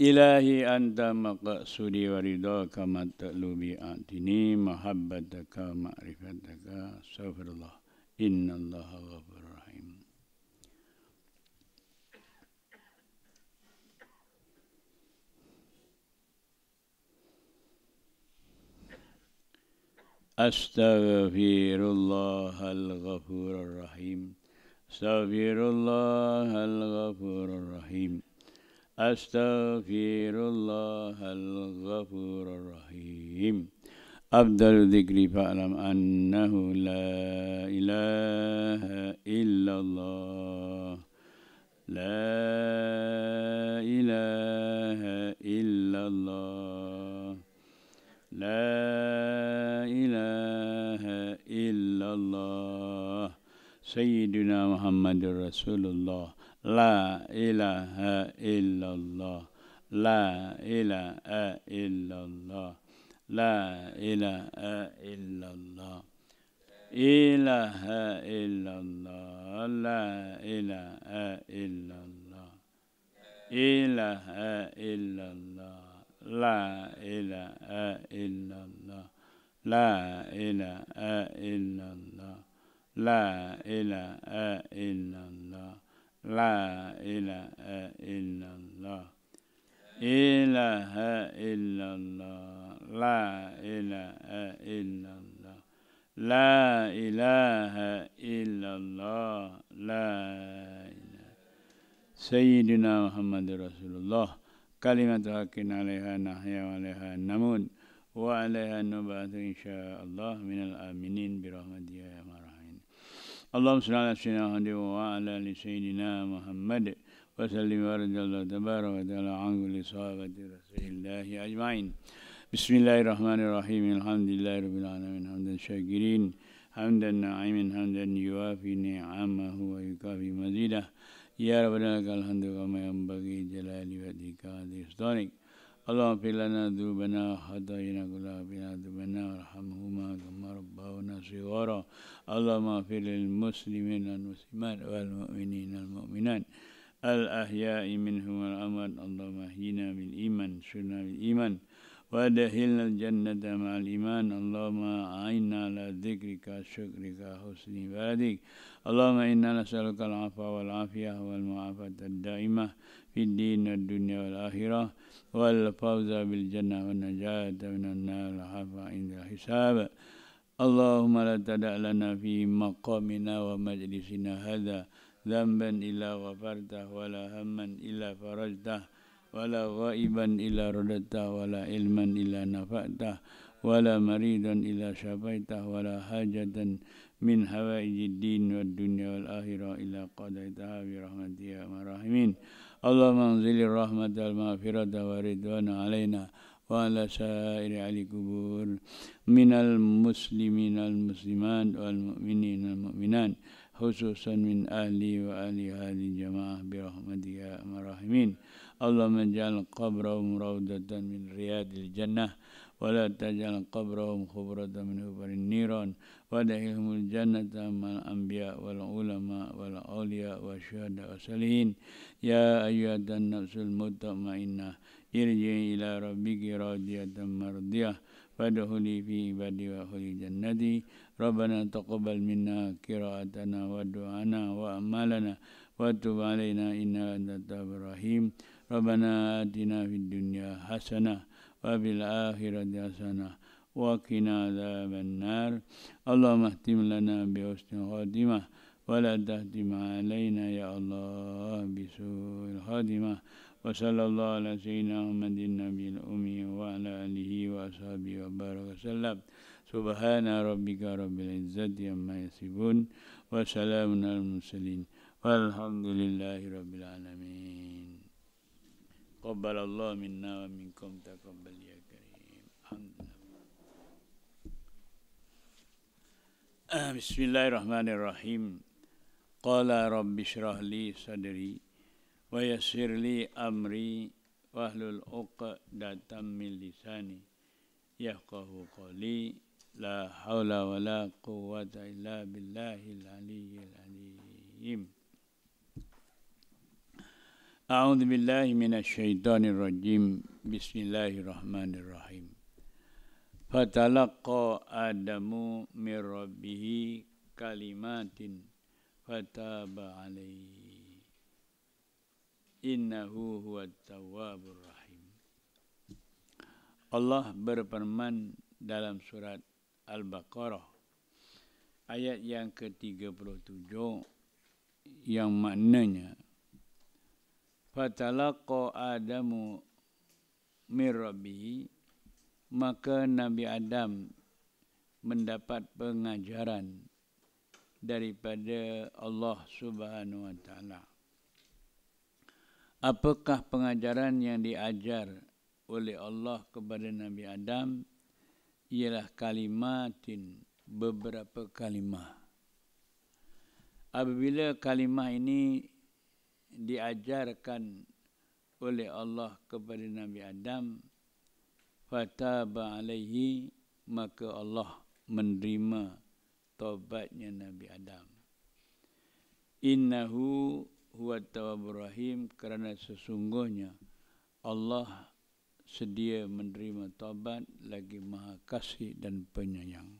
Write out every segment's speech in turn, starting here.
إلهي أنت مقصودي ورضاك ما تألوبي أعطني محبتك معرفتك سفر الله إن الله غفور رحيم أستغفر الله الغفور الرحيم أستغفر الله الغفور الرحيم أستغفر الله الغفور الرحيم أفضل ذكري فاعلم أنه لا إله إلا الله لا إله إلا الله لا إله إلا الله سيدنا محمد رسول الله لا إله إلا الله لا إله إلا الله لا إله إلا الله إله إلا الله لا إله إلا الله إله إلا الله لا إله إلا الله لا إله إلا الله لا إله إلا الله لا إله إلا الله إله إلا الله لا إله إلا الله لا إله إلا الله لا إله سيدنا محمد رسول الله كلمة حق عليها نحيا وعليها نموت وعليها نبعث إن شاء الله من الآمنين الله اللهم صل على سيدنا محمد وعلى ال سيدنا محمد وسلم ورد الله تبارك وتعالى عن كل صحابة رسول الله أجمعين بسم الله الرحمن الرحيم الحمد لله رب العالمين حمدا شاكرين حمدا نعيما حمدا يوافي نعمه ويكافي مزيده يا رب لك الحمد كما ينبغي جلال وجهك وسلطانك اللهم اغفر لنا ذنوبنا وخطايانا كلها بنا ذنوبنا وارحمهما كما ربونا صغارا اللهم اغفر للمسلمين المسلمات والمؤمنين المؤمنات الأحياء منهم والأموات اللهم اهدنا بالإيمان شرنا بالإيمان وأدخلنا الجنة مع الإيمان اللهم أعنا على ذكرك شكرك حسن عبادك اللهم إنا نسألك العفو والعافية والمعافاة الدائمة في الدين والدنيا والآخرة والفوز بالجنة والنجاة من النار العفو عند الحساب Allahumma la tada' lana fi maqamina wa majlisina hadha dhanban illa ghafartah wa la hamman illa farajtah wa la ghaiban illa radadtah wa la ilman illa nafa'tah wa la maridan illa syafaitah wa la hajatan min hawaijid din wa dunya wal akhirah illa qadaitah bi rahmatika ya rahimin Allahumma anzilir rahmatal maghfirata wa ridwana alaina وعلى سائر أهل قبور من المسلمين المسلمات والمؤمنين المؤمنات خصوصا من أهلي وأهل هذه الجماعة برحمتك يا أرحم الراحمين اللهم اجعل قبرهم روضة من رياض الجنة ولا تجعل قبرهم خبرة من خبر النيران وادخلهم الجنة مع الأنبياء والعلماء والأولياء والشهداء والصالحين يا أيها النفس المطمئنة ارجعي إلى ربك راضية مرضية فادخلي في عبادي وادخلي جنتي ربنا تقبل منا قراءتنا ودعانا وأعمالنا وتب علينا إنك أنت التواب الرحيم ربنا آتنا في الدنيا حسنة وفي الآخرة حسنة وقنا عذاب النار اللهم اهتم لنا بحسن خاتمة ولا تهتم علينا يا الله بسوء الخاتمة وصلى الله على سيدنا محمد النبي الأمي وعلى آله وأصحابه وبارك وسلم سبحان ربك رب العزة عما يصفون وسلام على المرسلين والحمد لله رب العالمين قبل الله منا ومنكم تقبل يا كريم الحمد لله آه، بسم الله الرحمن الرحيم قال رب اشرح لي صدري ويسر لي أمري واهلل عقدة من لساني يفقه قولي لا حول ولا قوة إلا بالله العلي العليم أعوذ بالله من الشيطان الرجيم بسم الله الرحمن الرحيم فتلقى آدم من ربه كلمات فتاب عليه innahu huwa tawwabur rahim Allah berperman dalam surat Al-Baqarah ayat yang ke-37 yang maknanya fatalaqa adamu mir maka Nabi Adam mendapat pengajaran daripada Allah Subhanahu wa taala apakah pengajaran yang diajar oleh Allah kepada Nabi Adam ialah kalimatin beberapa kalimah. Apabila kalimah ini diajarkan oleh Allah kepada Nabi Adam, fataba alaihi maka Allah menerima taubatnya Nabi Adam. Innahu huwa tawabur rahim kerana sesungguhnya Allah sedia menerima taubat lagi maha kasih dan penyayang.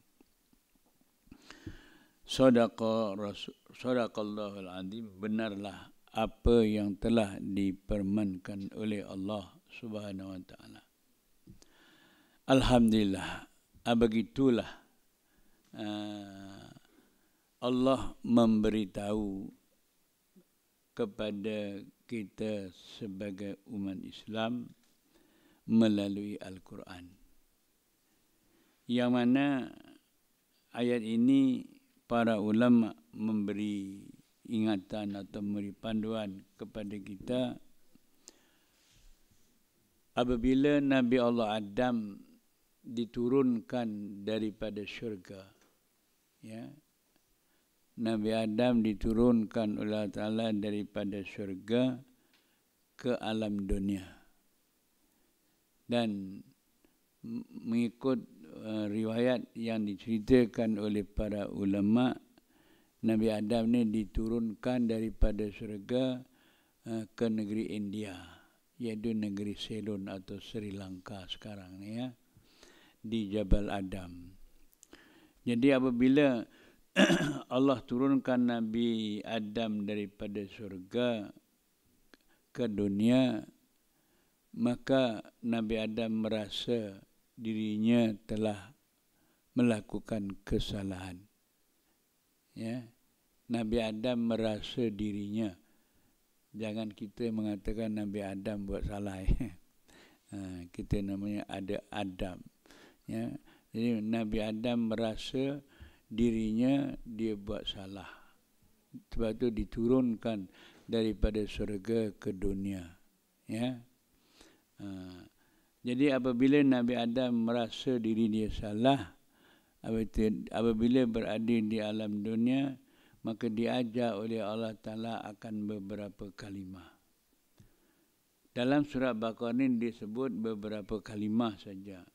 Sadaqa Rasul Sadaqallahul Azim benarlah apa yang telah dipermankan oleh Allah Subhanahu wa taala. Alhamdulillah, begitulah eh, Allah memberitahu kepada kita sebagai umat Islam melalui Al-Quran. Yang mana ayat ini para ulama memberi ingatan atau memberi panduan kepada kita apabila Nabi Allah Adam diturunkan daripada syurga ya Nabi Adam diturunkan oleh Allah daripada syurga ke alam dunia. Dan mengikut eh, riwayat yang diceritakan oleh para ulama, Nabi Adam ni diturunkan daripada syurga eh, ke negeri India, iaitu negeri Selon atau Sri Lanka sekarang ni ya, di Jabal Adam. Jadi apabila Allah turunkan Nabi Adam daripada surga ke dunia maka Nabi Adam merasa dirinya telah melakukan kesalahan ya Nabi Adam merasa dirinya jangan kita mengatakan Nabi Adam buat salah ya. Ha, kita namanya ada Adam ya jadi Nabi Adam merasa dirinya dia buat salah. Sebab itu diturunkan daripada surga ke dunia. Ya. Uh, jadi apabila Nabi Adam merasa diri dia salah, apabila berada di alam dunia, maka diajar oleh Allah Ta'ala akan beberapa kalimah. Dalam surat Baqarah ini disebut beberapa kalimah saja.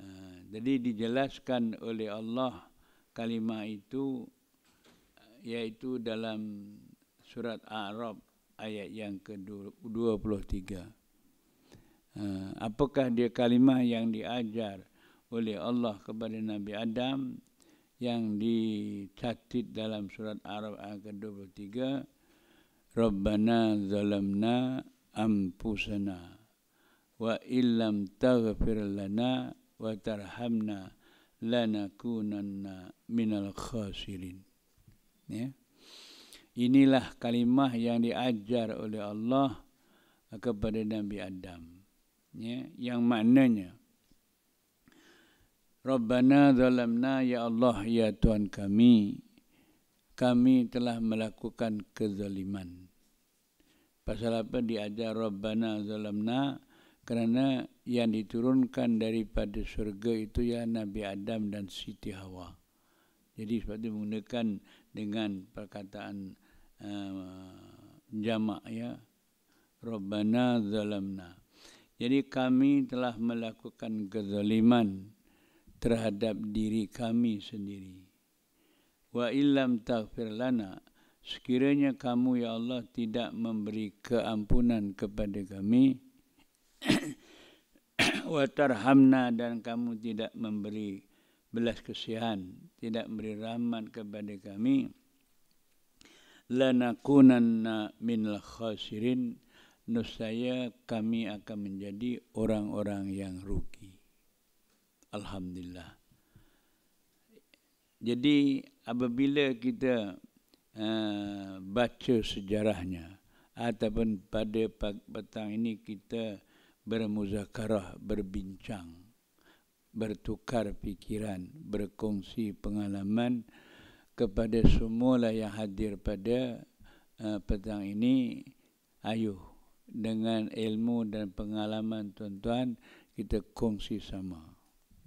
Ah, jadi dijelaskan oleh Allah kalimah itu yaitu dalam surat Arab ayat yang ke-23. Ha, apakah dia kalimah yang diajar oleh Allah kepada Nabi Adam yang dicatat dalam surat Arab ayat ke-23? Rabbana zalamna ampusana wa illam taghfir lana wa tarhamna lanakunanna minal khasirin. Ya. Inilah kalimah yang diajar oleh Allah kepada Nabi Adam. Ya. Yang maknanya, Rabbana zalamna ya Allah ya Tuhan kami, kami telah melakukan kezaliman. Pasal apa diajar Rabbana zalamna? Kerana yang diturunkan daripada surga itu ya Nabi Adam dan Siti Hawa. Jadi sebab itu menggunakan dengan perkataan uh, jamak ya. Rabbana zalamna. Jadi kami telah melakukan kezaliman terhadap diri kami sendiri. Wa illam taghfir lana. Sekiranya kamu ya Allah tidak memberi keampunan kepada kami. Kami watarhamna dan kamu tidak memberi belas kasihan, tidak memberi rahmat kepada kami, lanakunanna minal khasirin, nusaya kami akan menjadi orang-orang yang rugi. Alhamdulillah. Jadi apabila kita uh, baca sejarahnya ataupun pada petang ini kita bermuzakarah, berbincang, bertukar fikiran, berkongsi pengalaman kepada semualah yang hadir pada uh, petang ini. Ayuh, dengan ilmu dan pengalaman tuan-tuan, kita kongsi sama.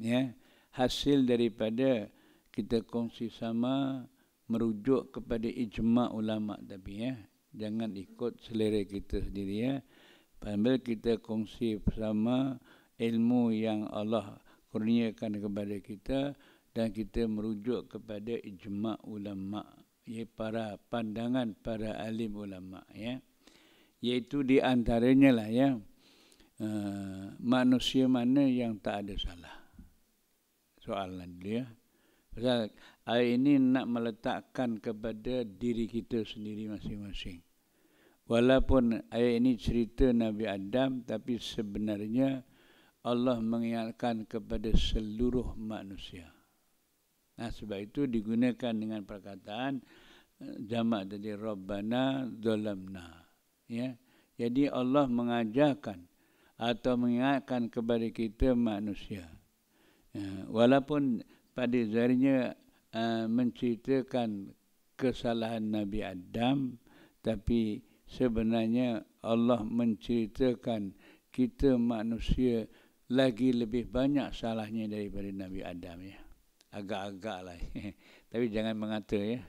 Ya, Hasil daripada kita kongsi sama merujuk kepada ijma' ulama' tapi ya. Jangan ikut selera kita sendiri ya. Padahal kita kongsi bersama ilmu yang Allah kurniakan kepada kita dan kita merujuk kepada ijma' ulama ya para pandangan para alim ulama ya iaitu di antaranya lah ya uh, manusia mana yang tak ada salah soalan dia ya. pasal ayat ini nak meletakkan kepada diri kita sendiri masing-masing Walaupun ayat ini cerita Nabi Adam tapi sebenarnya Allah mengingatkan kepada seluruh manusia. Nah sebab itu digunakan dengan perkataan jama' tadi rabbana zalamna. Ya. Jadi Allah mengajarkan atau mengingatkan kepada kita manusia. Ya. Walaupun pada zahirnya uh, eh, menceritakan kesalahan Nabi Adam tapi sebenarnya Allah menceritakan kita manusia lagi lebih banyak salahnya daripada Nabi Adam ya. agak agak lah. Tapi jangan mengata ya.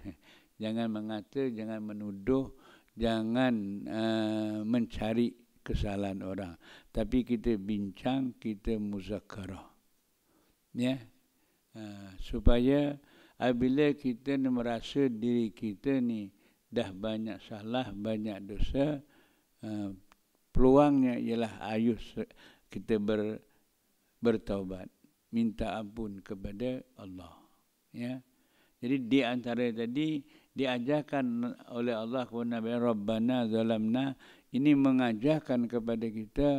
Jangan mengata, jangan menuduh, jangan uh, mencari kesalahan orang. Tapi kita bincang, kita muzakarah. Ya. Uh, supaya apabila kita merasa diri kita ni uh, dah banyak salah, banyak dosa, uh, peluangnya ialah ayuh kita ber, bertaubat, minta ampun kepada Allah. Ya. Jadi di antara tadi diajarkan oleh Allah kepada Nabi Rabbana zalamna ini mengajarkan kepada kita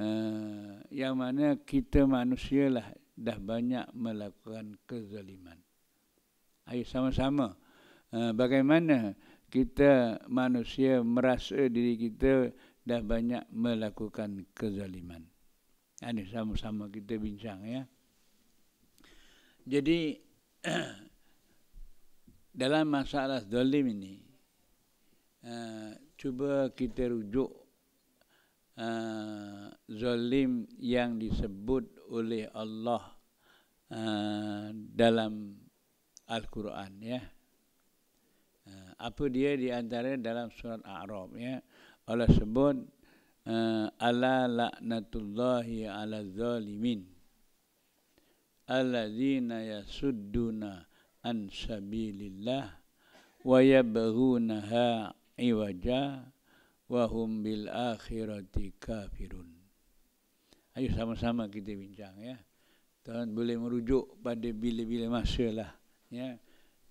uh, yang mana kita manusialah dah banyak melakukan kezaliman. Ayuh sama-sama. Eh, bagaimana kita manusia merasa diri kita dah banyak melakukan kezaliman. Ini sama-sama kita bincang ya. Jadi dalam masalah zalim ini eh, cuba kita rujuk eh, zalim yang disebut oleh Allah dalam Al-Quran ya apa dia di antara dalam surat Arab, ya Allah sebut eh, ala laknatullahi ala zalimin alladzina yasudduna an sabilillah wa yabghunaha iwaja wa hum bil akhirati kafirun ayo sama-sama kita bincang ya tuan boleh merujuk pada bila-bila masalah ya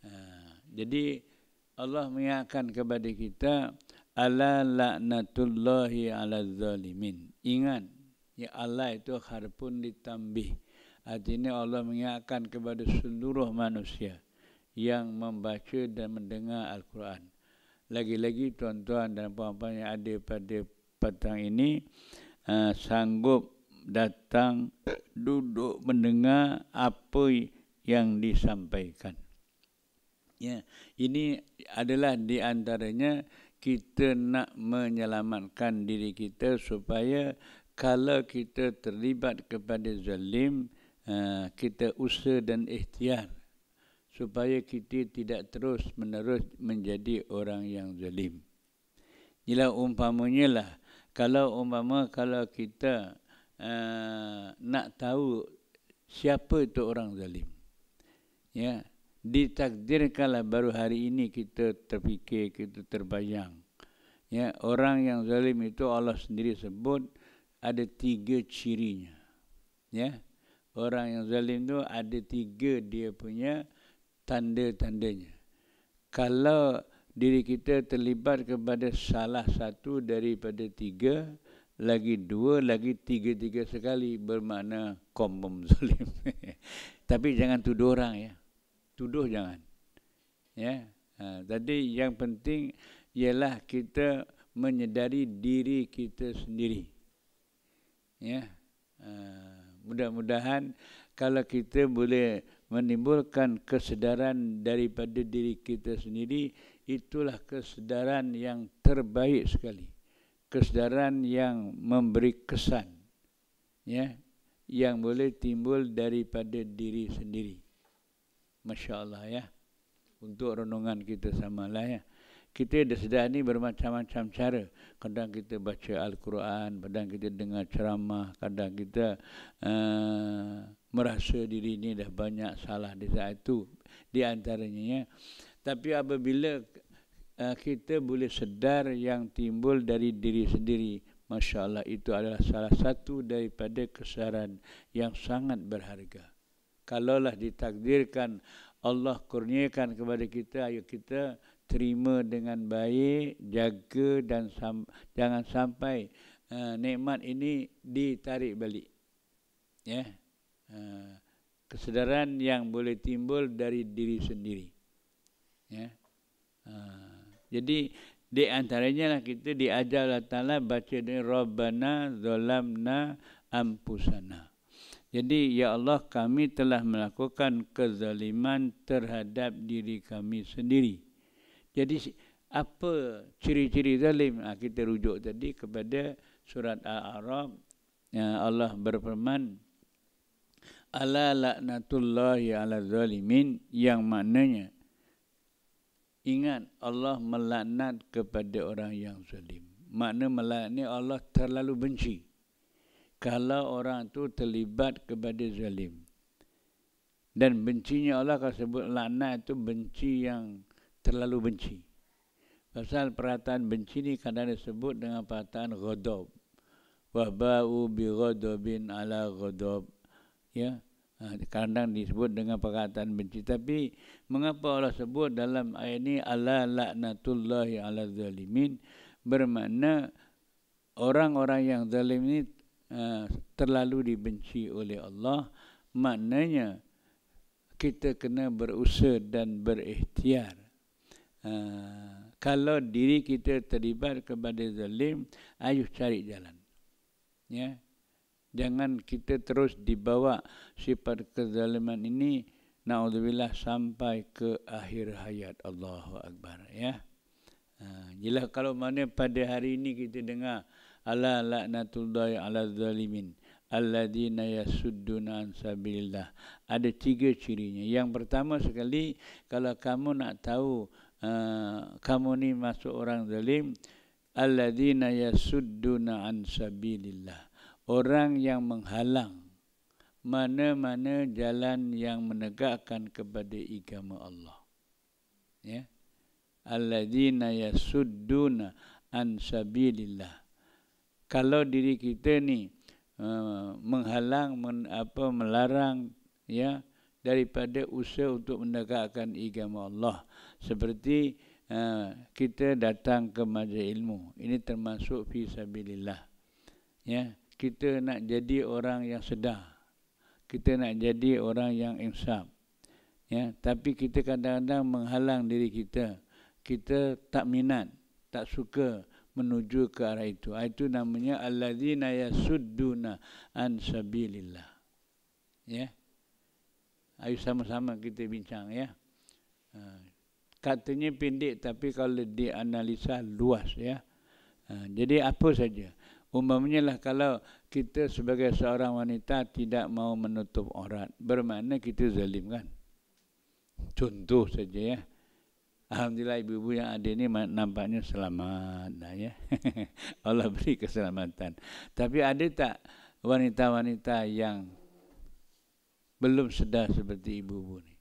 Uh, jadi Allah mengingatkan kepada kita ala laknatullahi ala zalimin. Ingat, ya Allah itu harpun ditambih. Artinya Allah mengingatkan kepada seluruh manusia yang membaca dan mendengar Al-Quran. Lagi-lagi tuan-tuan dan puan-puan yang ada pada petang ini uh, sanggup datang duduk mendengar apa yang disampaikan. Ya. Ini adalah di antaranya kita nak menyelamatkan diri kita supaya kalau kita terlibat kepada zalim, eh, kita usaha dan ikhtiar supaya kita tidak terus menerus menjadi orang yang zalim. Inilah umpamanya lah, kalau umpama kalau kita eh, nak tahu siapa itu orang zalim. Ya, ditakdirkanlah baru hari ini kita terfikir, kita terbayang. Ya, orang yang zalim itu Allah sendiri sebut ada tiga cirinya. Ya, orang yang zalim itu ada tiga dia punya tanda-tandanya. Kalau diri kita terlibat kepada salah satu daripada tiga, lagi dua, lagi tiga-tiga sekali bermakna kombom zalim. Tapi jangan tuduh orang ya tuduh jangan. Ya. Ha, tadi yang penting ialah kita menyedari diri kita sendiri. Ya. Ha, mudah-mudahan kalau kita boleh menimbulkan kesedaran daripada diri kita sendiri, itulah kesedaran yang terbaik sekali. Kesedaran yang memberi kesan. Ya yang boleh timbul daripada diri sendiri. Masya Allah ya. Untuk renungan kita samalah ya. Kita dah sedar ni bermacam-macam cara. Kadang kita baca Al-Quran, kadang kita dengar ceramah, kadang kita uh, merasa diri ni dah banyak salah di saat itu. Di antaranya ya. Tapi apabila uh, kita boleh sedar yang timbul dari diri sendiri, Masya Allah itu adalah salah satu daripada kesaran yang sangat berharga kalaulah ditakdirkan Allah kurniakan kepada kita ayo kita terima dengan baik jaga dan sam- jangan sampai uh, nikmat ini ditarik balik ya yeah. uh, kesedaran yang boleh timbul dari diri sendiri ya yeah. uh, jadi di antaranya lah kita diajar Allah Ta'ala baca dengan Rabbana zolamna ampusana. Uh, jadi ya Allah kami telah melakukan kezaliman terhadap diri kami sendiri. Jadi apa ciri-ciri zalim? Ha, kita rujuk tadi kepada surat Al-Arab yang Allah berfirman Ala laknatullahi ala zalimin yang maknanya ingat Allah melaknat kepada orang yang zalim. Makna melaknat Allah terlalu benci kalau orang tu terlibat kepada zalim dan bencinya Allah kalau sebut lana itu benci yang terlalu benci pasal perataan benci ni kadang disebut dengan perataan ghadab wa ba'u bi ghadabin ala ghadab ya ha, kadang disebut dengan perataan benci tapi mengapa Allah sebut dalam ayat ini ala laknatullahi ala zalimin bermakna orang-orang yang zalim ini Eh, terlalu dibenci oleh Allah maknanya kita kena berusaha dan berikhtiar uh, kalau diri kita terlibat kepada zalim ayuh cari jalan ya jangan kita terus dibawa sifat kezaliman ini naudzubillah sampai ke akhir hayat Allahu akbar ya uh, jelas kalau mana pada hari ini kita dengar ala laknatul dai ala zalimin alladzina yasudduna an sabilillah ada tiga cirinya yang pertama sekali kalau kamu nak tahu uh, kamu ni masuk orang zalim alladzina yasudduna an sabilillah orang yang menghalang mana-mana jalan yang menegakkan kepada agama Allah ya alladzina yasudduna an sabilillah kalau diri kita ni uh, menghalang men, apa melarang ya daripada usaha untuk mendekatkan agama Allah seperti uh, kita datang ke majlis ilmu ini termasuk fi sabilillah ya kita nak jadi orang yang sedar kita nak jadi orang yang insaf ya tapi kita kadang-kadang menghalang diri kita kita tak minat tak suka menuju ke arah itu. Ah, itu namanya alladzina yasudduna an sabilillah. Ya. Ayuh sama-sama kita bincang ya. Ah, katanya pendek tapi kalau dianalisa luas ya. Ah, jadi apa saja. Umumnya lah kalau kita sebagai seorang wanita tidak mau menutup aurat. Bermakna kita zalim kan. Contoh saja ya. Alhamdulillah ibu-ibu yang ada ini nampaknya selamat dah ya. Allah beri keselamatan. Tapi ada tak wanita-wanita yang belum sedar seperti ibu-ibu ni?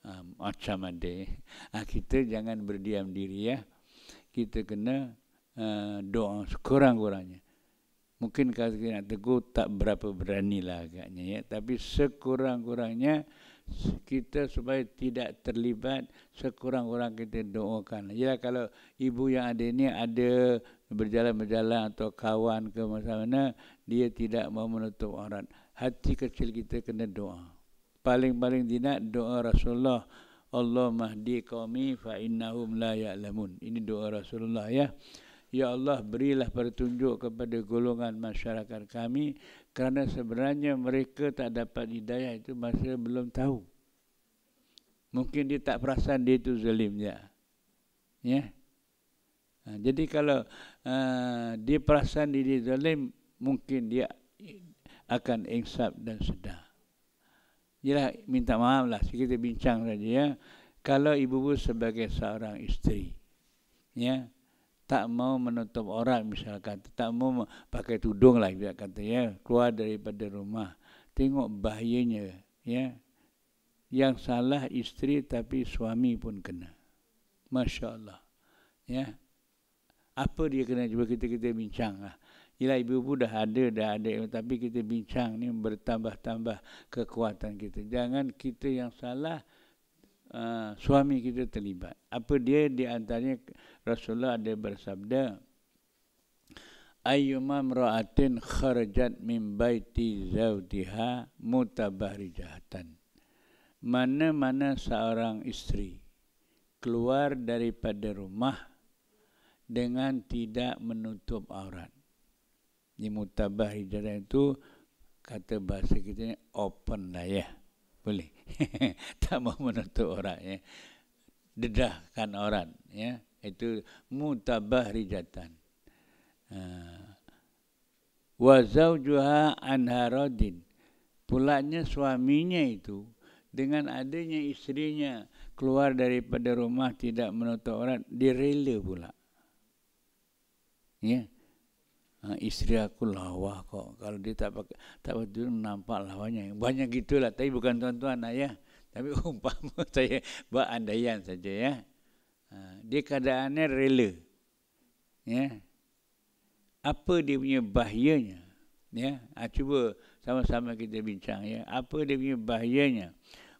Um, macam ada. Ya. Ah, kita jangan berdiam diri ya. Kita kena ah, doa sekurang-kurangnya. Mungkin kalau kita nak teguh tak berapa berani lah agaknya ya. Tapi sekurang-kurangnya kita supaya tidak terlibat sekurang-kurang kita doakan. jadi kalau ibu yang ada ini ada berjalan-berjalan atau kawan ke masa mana dia tidak mau menutup orang. Hati kecil kita kena doa. Paling-paling tidak doa Rasulullah Allah mahdi kami fa innahum la ya'lamun. Ini doa Rasulullah ya. Ya Allah berilah petunjuk kepada golongan masyarakat kami kerana sebenarnya mereka tak dapat hidayah itu masa belum tahu. Mungkin dia tak perasan dia itu zalim je. Ya. Ha, jadi kalau uh, dia perasan diri zalim, mungkin dia akan insaf dan sedar. Yalah, minta maaf lah. Kita bincang saja ya. Kalau ibu-ibu sebagai seorang isteri. Ya. Yeah tak mau menutup orang misalkan tak mau pakai tudung lah dia kata ya keluar daripada rumah tengok bahayanya ya yang salah isteri tapi suami pun kena Masya Allah ya apa dia kena cuba kita kita bincang lah Yelah ibu-ibu dah ada, dah ada. Tapi kita bincang ni bertambah-tambah kekuatan kita. Jangan kita yang salah, Ah, suami kita terlibat. Apa dia di antaranya Rasulullah ada bersabda Ayyuma imra'atin kharajat min baiti zawtiha mutabarijatan. Mana-mana seorang isteri keluar daripada rumah dengan tidak menutup aurat. Di mutabah itu kata bahasa kita ini open lah ya. Boleh. tak mau menutup orang ya. Dedahkan orang ya. Itu mutabah rijatan. Ah. Wa zawjuha anharadin. Pulaknya suaminya itu dengan adanya istrinya keluar daripada rumah tidak menutup orang, direla pula. Ya. Yeah. Ah, istri aku lawa kok kalau dia tak pakai tak betul nampak lawanya banyak gitulah tapi bukan tuan-tuan lah, ya tapi umpama saya buat andaian saja ya ah, dia keadaannya rela ya apa dia punya bahayanya ya ha, cuba sama-sama kita bincang ya apa dia punya bahayanya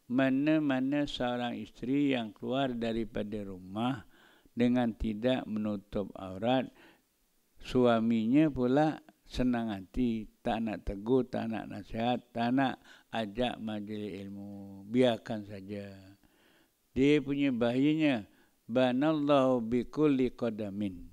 mana-mana seorang isteri yang keluar daripada rumah dengan tidak menutup aurat suaminya pula senang hati tak nak tegur tak nak nasihat tak nak ajak majlis ilmu biarkan saja dia punya bahayanya banallahu bikulli qadamin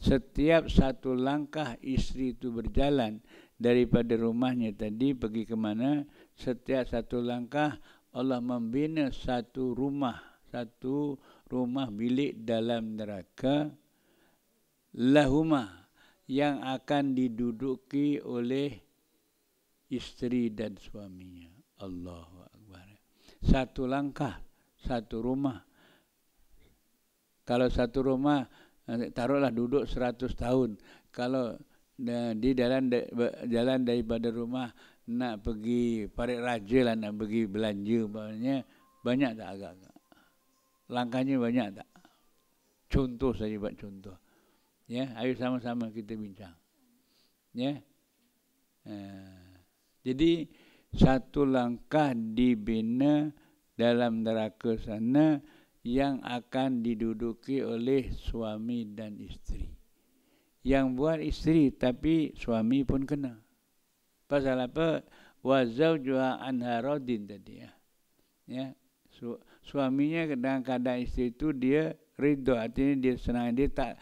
setiap satu langkah isteri itu berjalan daripada rumahnya tadi pergi ke mana setiap satu langkah Allah membina satu rumah satu rumah bilik dalam neraka lahuma yang akan diduduki oleh istri dan suaminya. Allahu Akbar. Satu langkah, satu rumah. Kalau satu rumah, eh, taruhlah duduk seratus tahun. Kalau eh, di jalan jalan daripada rumah nak pergi parit raja lah nak pergi belanja banyak banyak tak agak, agak langkahnya banyak tak contoh saja buat contoh Ya, ayo sama-sama kita bincang. Ya. Eh, jadi satu langkah dibina dalam neraka sana yang akan diduduki oleh suami dan isteri. Yang buat isteri tapi suami pun kena. Pasal apa? Wa zawjuha anha radin tadi ya. Ya. suaminya kadang-kadang isteri itu dia ridho artinya dia senang dia tak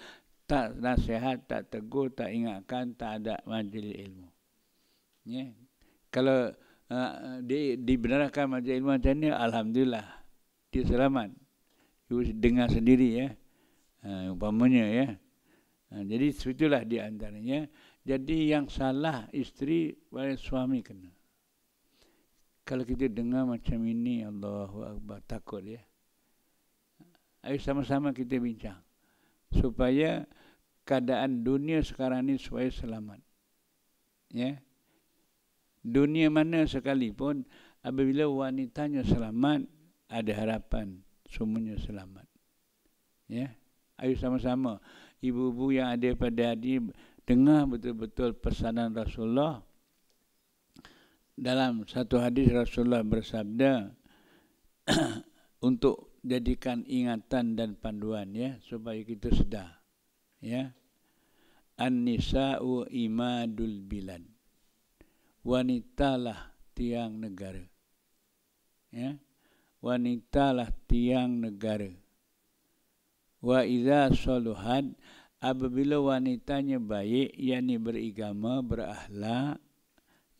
tak nasihat, tak tegur, tak ingatkan, tak ada majlis ilmu. Ya. Kalau uh, di, dibenarkan majlis ilmu macam ni, Alhamdulillah. Dia selamat. Dia dengar sendiri ya. Uh, umpamanya ya. Uh, jadi itulah di antaranya. Jadi yang salah isteri, walaupun suami kena. Kalau kita dengar macam ini, Allahu Akbar, takut ya. Ayuh sama-sama kita bincang supaya keadaan dunia sekarang ini supaya selamat. Ya. Dunia mana sekalipun apabila wanitanya selamat ada harapan semuanya selamat. Ya. Ayuh sama-sama ibu-ibu yang ada pada hari dengar betul-betul pesanan Rasulullah dalam satu hadis Rasulullah bersabda untuk jadikan ingatan dan panduan ya supaya kita sedar ya An-nisa'u imadul bilad Wanitalah tiang negara ya Wanitalah tiang negara Wa iza soluhad Apabila wanitanya baik Yang beragama, berakhlak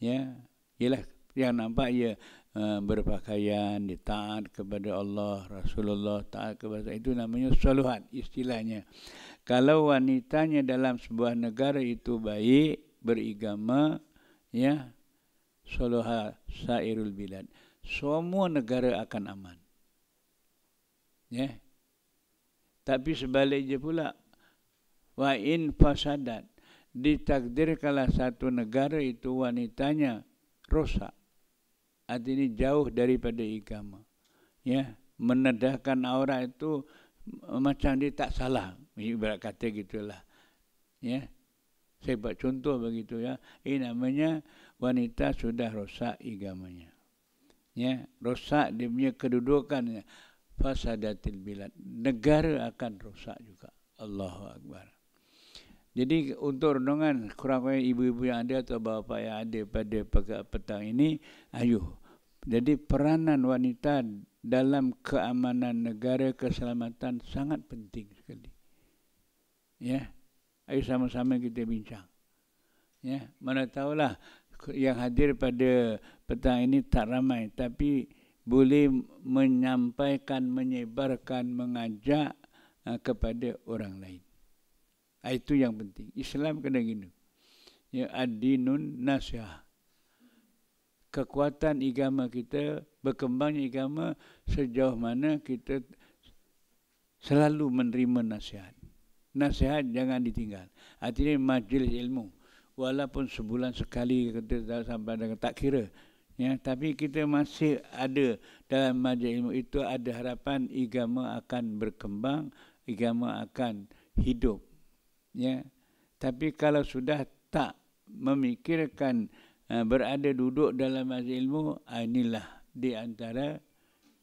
Ya ialah yang nampak ya Eh, berpakaian dia taat kepada Allah Rasulullah taat kepada itu namanya saluhat istilahnya kalau wanitanya dalam sebuah negara itu baik berigama ya saluha sairul bilad semua negara akan aman ya tapi sebaliknya pula wa in fasadat ditakdirkanlah satu negara itu wanitanya rosak ini jauh daripada agama. Ya, menedahkan aurat itu macam dia tak salah. Ibarat kata gitulah. Ya. Saya buat contoh begitu ya. Ini namanya wanita sudah rosak igamanya, Ya, rosak dia punya kedudukannya. Fasadatil bilad. Negara akan rosak juga. Allahu Akbar. Jadi untuk renungan kurang-kurangnya ibu-ibu yang ada atau bapa yang ada pada petang ini, ayuh. Jadi peranan wanita dalam keamanan negara keselamatan sangat penting sekali. Ya, ayuh sama-sama kita bincang. Ya, mana tahulah yang hadir pada petang ini tak ramai tapi boleh menyampaikan, menyebarkan, mengajak ah, kepada orang lain. Ah, itu yang penting. Islam kena gini. Ya, Ad-dinun nasihah. Kekuatan agama kita, berkembangnya agama sejauh mana kita selalu menerima nasihat. Nasihat jangan ditinggal. Artinya majlis ilmu. Walaupun sebulan sekali kita dah sampai dengan tak kira. Ya, tapi kita masih ada dalam majlis ilmu itu ada harapan agama akan berkembang, agama akan hidup ya tapi kalau sudah tak memikirkan uh, berada duduk dalam majlis ilmu ah, inilah di antara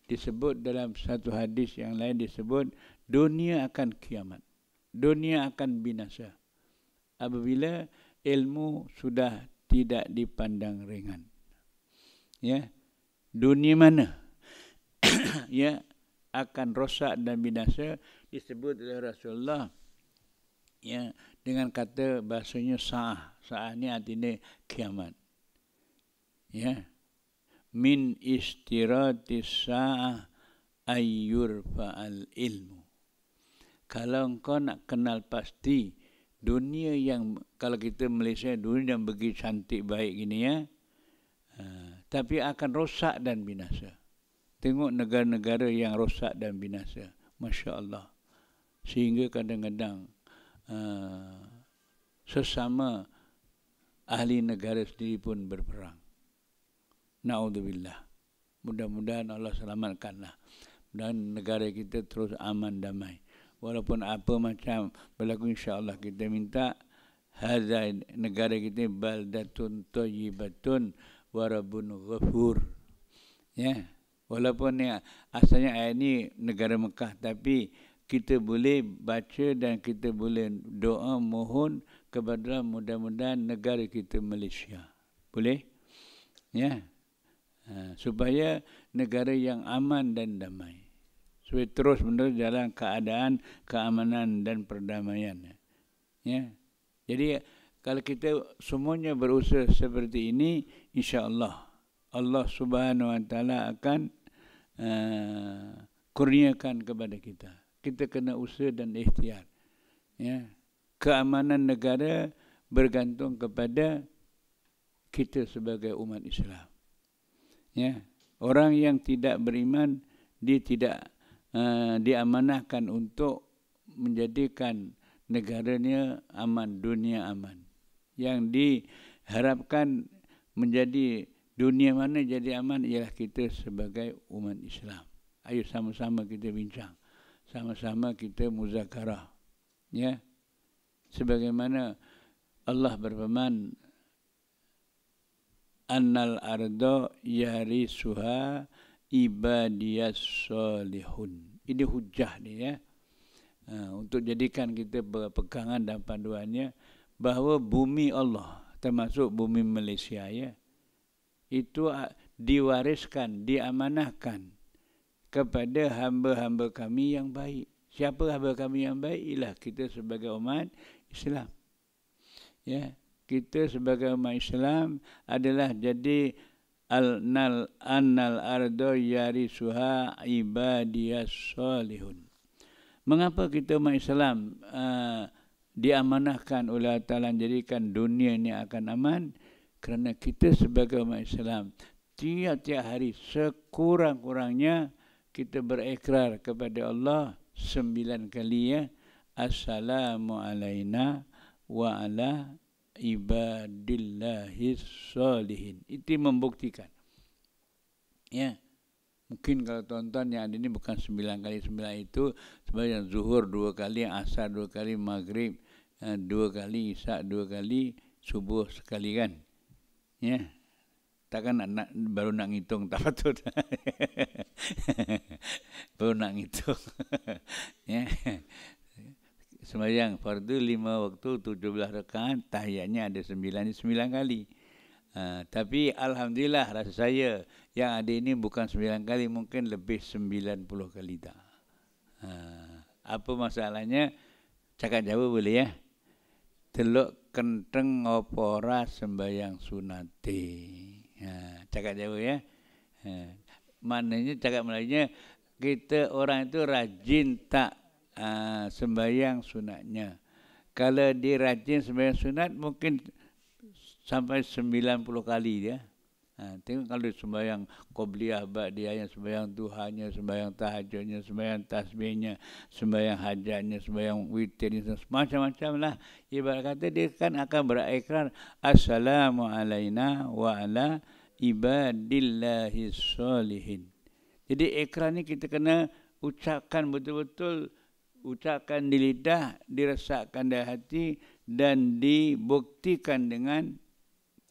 disebut dalam satu hadis yang lain disebut dunia akan kiamat dunia akan binasa apabila ilmu sudah tidak dipandang ringan ya dunia mana ya akan rosak dan binasa disebut oleh Rasulullah ya dengan kata bahasanya sah sah ni artinya kiamat ya min istiratis sah ayur faal ilmu kalau engkau nak kenal pasti dunia yang kalau kita Malaysia dunia yang begitu cantik baik gini ya uh, tapi akan rosak dan binasa tengok negara-negara yang rosak dan binasa masya-Allah sehingga kadang-kadang Eh, sesama ahli negara sendiri pun berperang. Naudzubillah. Mudah-mudahan Allah selamatkanlah dan negara kita terus aman damai. Walaupun apa macam berlaku insya-Allah kita minta hadza negara kita baldatun tayyibatun wa rabbun ghafur. Ya. Walaupun ni asalnya ayat ni negara Mekah tapi kita boleh baca dan kita boleh doa mohon kepada mudah-mudahan negara kita Malaysia. Boleh? Ya. Ha, supaya negara yang aman dan damai. Supaya terus menerus jalan keadaan keamanan dan perdamaian. Ya. Jadi kalau kita semuanya berusaha seperti ini, insya-Allah Allah Subhanahu wa taala akan uh, kurniakan kepada kita kita kena usaha dan ikhtiar. Ya. Keamanan negara bergantung kepada kita sebagai umat Islam. Ya. Orang yang tidak beriman, dia tidak uh, diamanahkan untuk menjadikan negaranya aman, dunia aman. Yang diharapkan menjadi dunia mana jadi aman ialah kita sebagai umat Islam. Ayo sama-sama kita bincang sama-sama kita muzakarah ya sebagaimana Allah berfirman annal ardo yari suha ibadiyas Salihun. ini hujah ni ya ah, untuk jadikan kita pegangan dan panduannya bahawa bumi Allah termasuk bumi Malaysia ya itu diwariskan diamanahkan kepada hamba-hamba kami yang baik. Siapa hamba kami yang baik? Ialah kita sebagai umat Islam. Ya, kita sebagai umat Islam adalah jadi al nal anal ardo yari suha ibadiyas solihun. Mengapa kita umat Islam uh, diamanahkan oleh Allah jadikan dunia ini akan aman? Kerana kita sebagai umat Islam tiap-tiap hari sekurang-kurangnya kita berikrar kepada Allah sembilan kali ya assalamu alaina wa ala ibadillahis salihin itu membuktikan ya mungkin kalau tonton yang ini bukan sembilan kali sembilan itu sebenarnya zuhur dua kali asar dua kali maghrib eh, dua kali isak dua kali subuh sekali kan ya yeah. Takkan nak, nak, baru nak ngitung tak patut. baru nak ngitung. ya. Semayang fardu lima waktu tujuh belah rekan. Tahiyatnya ada sembilan, sembilan kali. Uh, tapi Alhamdulillah rasa saya yang ada ini bukan sembilan kali. Mungkin lebih sembilan puluh kali tak. Uh, apa masalahnya? Cakap jawab boleh ya. Teluk kenteng opora sembahyang sunatih. Ha, cakap Jawa ya. Ha, maknanya cakap Melayunya, kita orang itu rajin tak ha, sembahyang sunatnya. Kalau dia rajin sembahyang sunat, mungkin sampai 90 kali dia. Ya. Ha, tengok kalau sembahyang Qobliyah Ba'diyah yang sembahyang Tuhannya, sembahyang tahajudnya, sembahyang tasbihnya, sembahyang hajatnya, sembahyang witirnya, macam macam lah. Ibarat kata dia kan akan berikrar Assalamu alaina wa ala ibadillahi salihin. Jadi ikrar ni kita kena ucapkan betul-betul, ucapkan di lidah, dirasakan dari hati dan dibuktikan dengan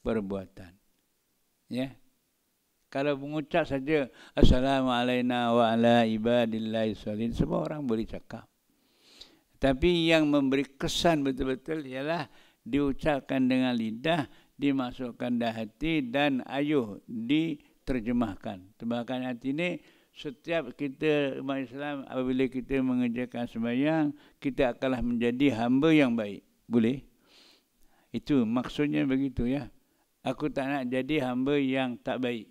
perbuatan. Ya. Kalau mengucap saja assalamualaikum warahmatullahi wabarakatuh semua orang boleh cakap. Tapi yang memberi kesan betul-betul ialah diucapkan dengan lidah, dimasukkan dalam hati dan ayuh diterjemahkan. Terbahkan hati ini setiap kita umat Islam apabila kita mengerjakan sembahyang kita akanlah menjadi hamba yang baik. Boleh? Itu maksudnya begitu ya. Aku tak nak jadi hamba yang tak baik.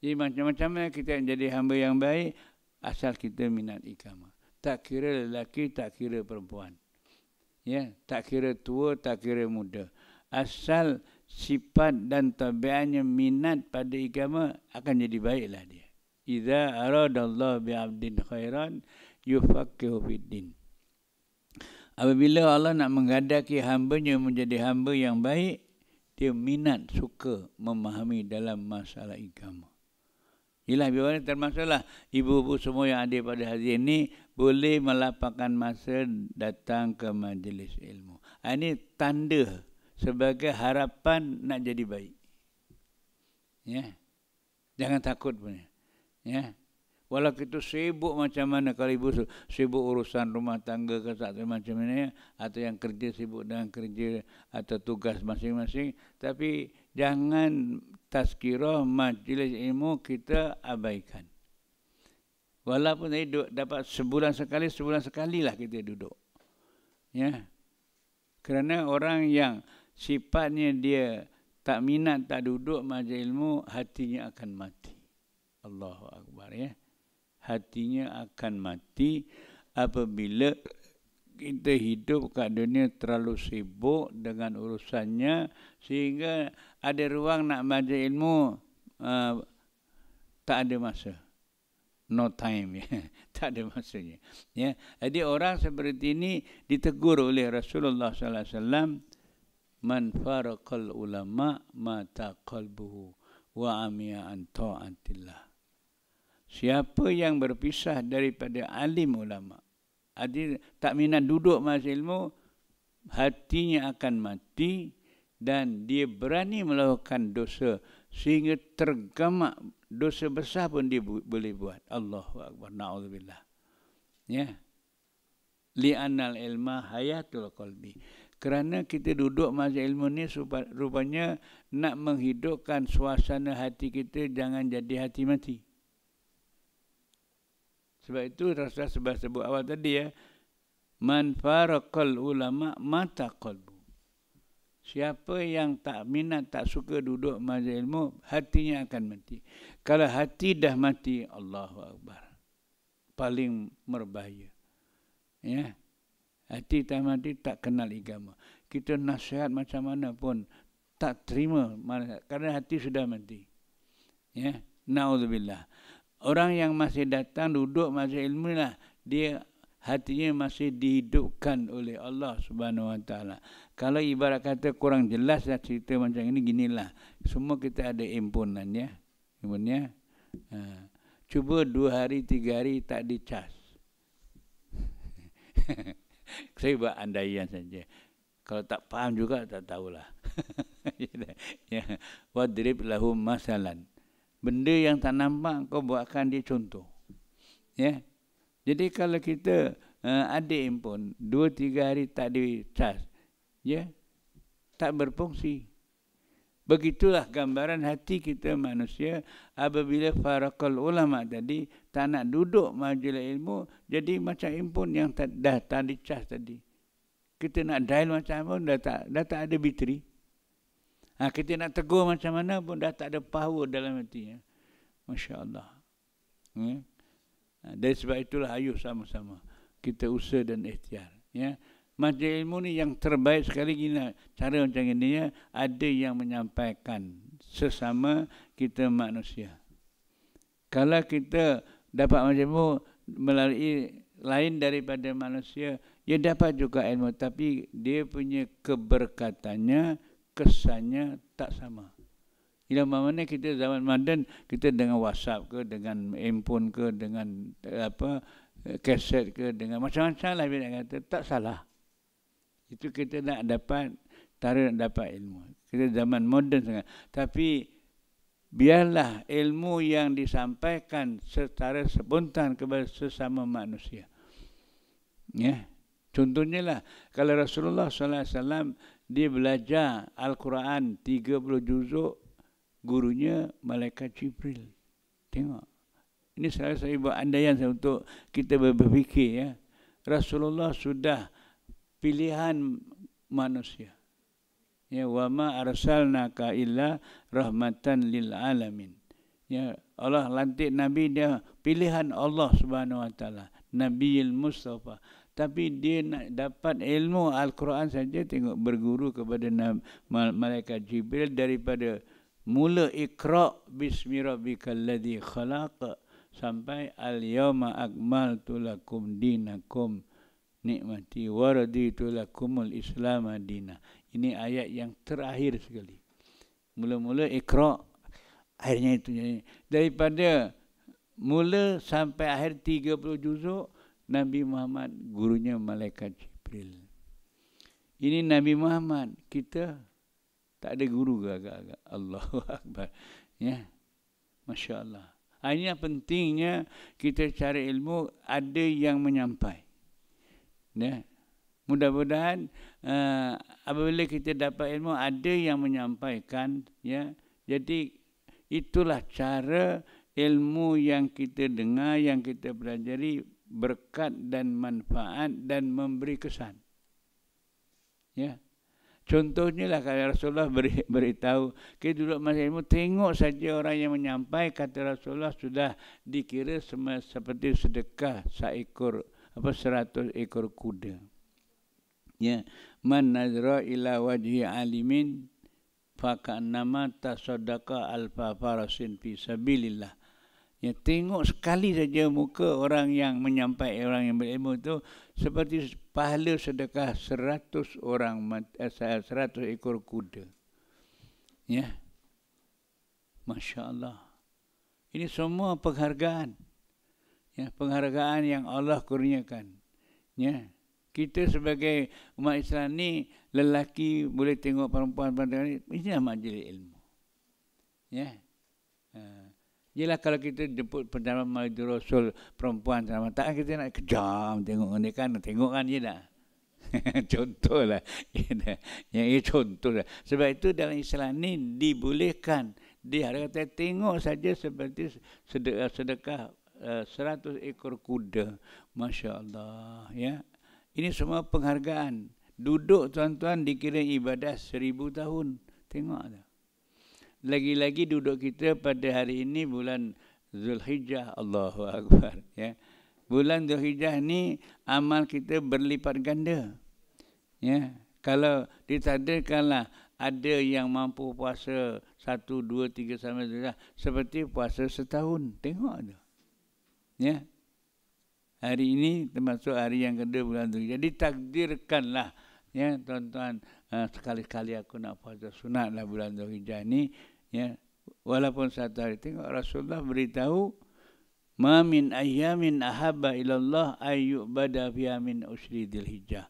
Jadi macam-macam lah kita nak jadi hamba yang baik asal kita minat ikhama. Tak kira lelaki, tak kira perempuan. Ya, tak kira tua, tak kira muda. Asal sifat dan tabiatnya minat pada ikhama akan jadi baiklah dia. Iza aradallahu bi 'abdin khairan yufaqihu fid Apabila Allah nak menghadapi hambanya menjadi hamba yang baik, dia minat suka memahami dalam masalah agama. Yalah biar termasuklah ibu-ibu semua yang ada pada hari ini boleh melapangkan masa datang ke majlis ilmu. Ah, ini tanda sebagai harapan nak jadi baik. Ya. Jangan takut punya. Ya, Walau kita sibuk macam mana kalau ibu sibuk urusan rumah tangga ke tak macam mana ya. atau yang kerja sibuk dengan kerja atau tugas masing-masing tapi jangan tazkirah majlis ilmu kita abaikan. Walaupun hidup dapat sebulan sekali sebulan sekali lah kita duduk. Ya. Kerana orang yang sifatnya dia tak minat tak duduk majlis ilmu hatinya akan mati. Allahu akbar ya hatinya akan mati apabila kita hidup kat dunia terlalu sibuk dengan urusannya sehingga ada ruang nak baca ilmu uh, tak ada masa no time ya tak ada masanya ya jadi orang seperti ini ditegur oleh Rasulullah sallallahu alaihi wasallam man faraqal ulama mata qalbuhu wa amiya an ta'atillah Siapa yang berpisah daripada alim ulama, adil tak minat duduk majlis ilmu, hatinya akan mati dan dia berani melakukan dosa sehingga tergamak dosa besar pun dia bu- boleh buat. Allah Wabarakatuh. Naudzubillah. Ya. Li anal ilma hayatul qalbi. Kerana kita duduk majlis ilmu ni rupanya nak menghidupkan suasana hati kita jangan jadi hati mati. Sebab itu rasa sebab sebut awal tadi ya. Man faraqal ulama mata qalbu. Siapa yang tak minat, tak suka duduk majlis ilmu, hatinya akan mati. Kalau hati dah mati, Allahu Akbar. Paling merbahaya. Ya. Hati tak mati, tak kenal agama. Kita nasihat macam mana pun, tak terima. Kerana hati sudah mati. Ya. Na'udzubillah. Orang yang masih datang duduk masih ilmu lah. Dia hatinya masih dihidupkan oleh Allah Subhanahu Wa Taala. Kalau ibarat kata kurang jelas lah cerita macam ini, ginilah. Semua kita ada impunan ya. Impunnya. Ha. Cuba dua hari, tiga hari tak dicas. Saya buat andaian saja. Kalau tak faham juga, tak tahulah. Ya. Wadrib lahum masalan benda yang tak nampak kau buatkan dia contoh. Ya. Yeah? Jadi kalau kita uh, ada impun 2 3 hari tak di charge. Ya. Yeah? Tak berfungsi. Begitulah gambaran hati kita manusia apabila farakal ulama tadi tak nak duduk majlis ilmu jadi macam impun yang tak, dah tak di charge tadi. Kita nak dial macam pun dah tak, dah tak ada bateri. Ha, kita nak tegur macam mana pun dah tak ada power dalam hatinya. Masya Allah. Ya? Ha, dari sebab itulah ayuh sama-sama. Kita usaha dan ikhtiar. Ya? Majlis ilmu ni yang terbaik sekali gila. Cara macam ini ya, ada yang menyampaikan sesama kita manusia. Kalau kita dapat majlis ilmu melalui lain daripada manusia, dia ya dapat juga ilmu. Tapi dia punya keberkatannya, keberkatannya, kesannya tak sama. Ila mana kita zaman moden kita dengan WhatsApp ke dengan handphone ke dengan eh, apa kaset eh, ke dengan macam-macam lah bila kata tak salah. Itu kita nak dapat tarik nak dapat ilmu. Kita zaman moden. sangat. Tapi biarlah ilmu yang disampaikan secara spontan kepada sesama manusia. Ya. Contohnya lah kalau Rasulullah sallallahu alaihi wasallam dia belajar Al-Quran 30 juzuk gurunya Malaikat Jibril. Tengok. Ini salah saya buat andaian saya untuk kita berfikir ya. Rasulullah sudah pilihan manusia. Ya wa ma arsalnaka illa rahmatan lil alamin. Ya Allah lantik nabi dia pilihan Allah Subhanahu wa taala, Nabiul Mustafa tapi dia nak dapat ilmu Al-Quran saja tengok berguru kepada malaikat Jibril daripada mula ikra bismi rabbikal ladzi khalaq sampai al yauma akmaltu lakum dinakum nikmati waraditu lakumul islam dina ini ayat yang terakhir sekali mula-mula ikra akhirnya itu daripada mula sampai akhir 30 juzuk Nabi Muhammad gurunya Malaikat Jibril. Ini Nabi Muhammad. Kita tak ada guru ke agak-agak. Allahu Akbar. Ya. Masya Allah. Hanya pentingnya kita cari ilmu ada yang menyampai. Ya. Mudah-mudahan uh, apabila kita dapat ilmu ada yang menyampaikan. Ya. Jadi itulah cara ilmu yang kita dengar, yang kita pelajari berkat dan manfaat dan memberi kesan. Ya. Contohnya lah kalau Rasulullah beri, beritahu, kita dulu masa ilmu, tengok saja orang yang menyampai, kata Rasulullah sudah dikira sama seperti sedekah seekor apa seratus ekor kuda. Ya. Man nazra ila wajhi alimin, faka nama tasodaka alfa farasin fi sabilillah. Ya, tengok sekali saja muka orang yang menyampaikan orang yang berilmu itu seperti pahala sedekah seratus orang eh, seratus ekor kuda. Ya, masya Allah. Ini semua penghargaan, ya, penghargaan yang Allah kurniakan. Ya, kita sebagai umat Islam ni lelaki boleh tengok perempuan perempuan ini adalah majlis ilmu. Ya. Uh ialah kalau kita jemput pendapat Maju Rasul perempuan sama tak kita nak kejam tengok dia kan tengok kan dah dia contohlah yang ini contoh lah. sebab itu dalam Islam ni dibolehkan dia ada kata tengok saja seperti sedekah, eh, sedekah 100 ekor kuda Masya Allah ya ini semua penghargaan duduk tuan-tuan dikira ibadah seribu tahun tengok dah lagi-lagi duduk kita pada hari ini bulan Zulhijjah Allahu Akbar ya. Bulan Zulhijjah ni amal kita berlipat ganda. Ya. Kalau ditadakanlah ada yang mampu puasa 1 2 3 sampai Zulhijjah seperti puasa setahun. Tengok tu. Ya. Hari ini termasuk hari yang kedua bulan Zulhijjah. Jadi takdirkanlah ya tuan-tuan Ah, sekali-kali aku nak puasa sunatlah bulan Zulhijjah ni ya walaupun satu hari tengok Rasulullah beritahu ma min ayyamin ahabba ila Allah ayyubada fi min usri Zulhijjah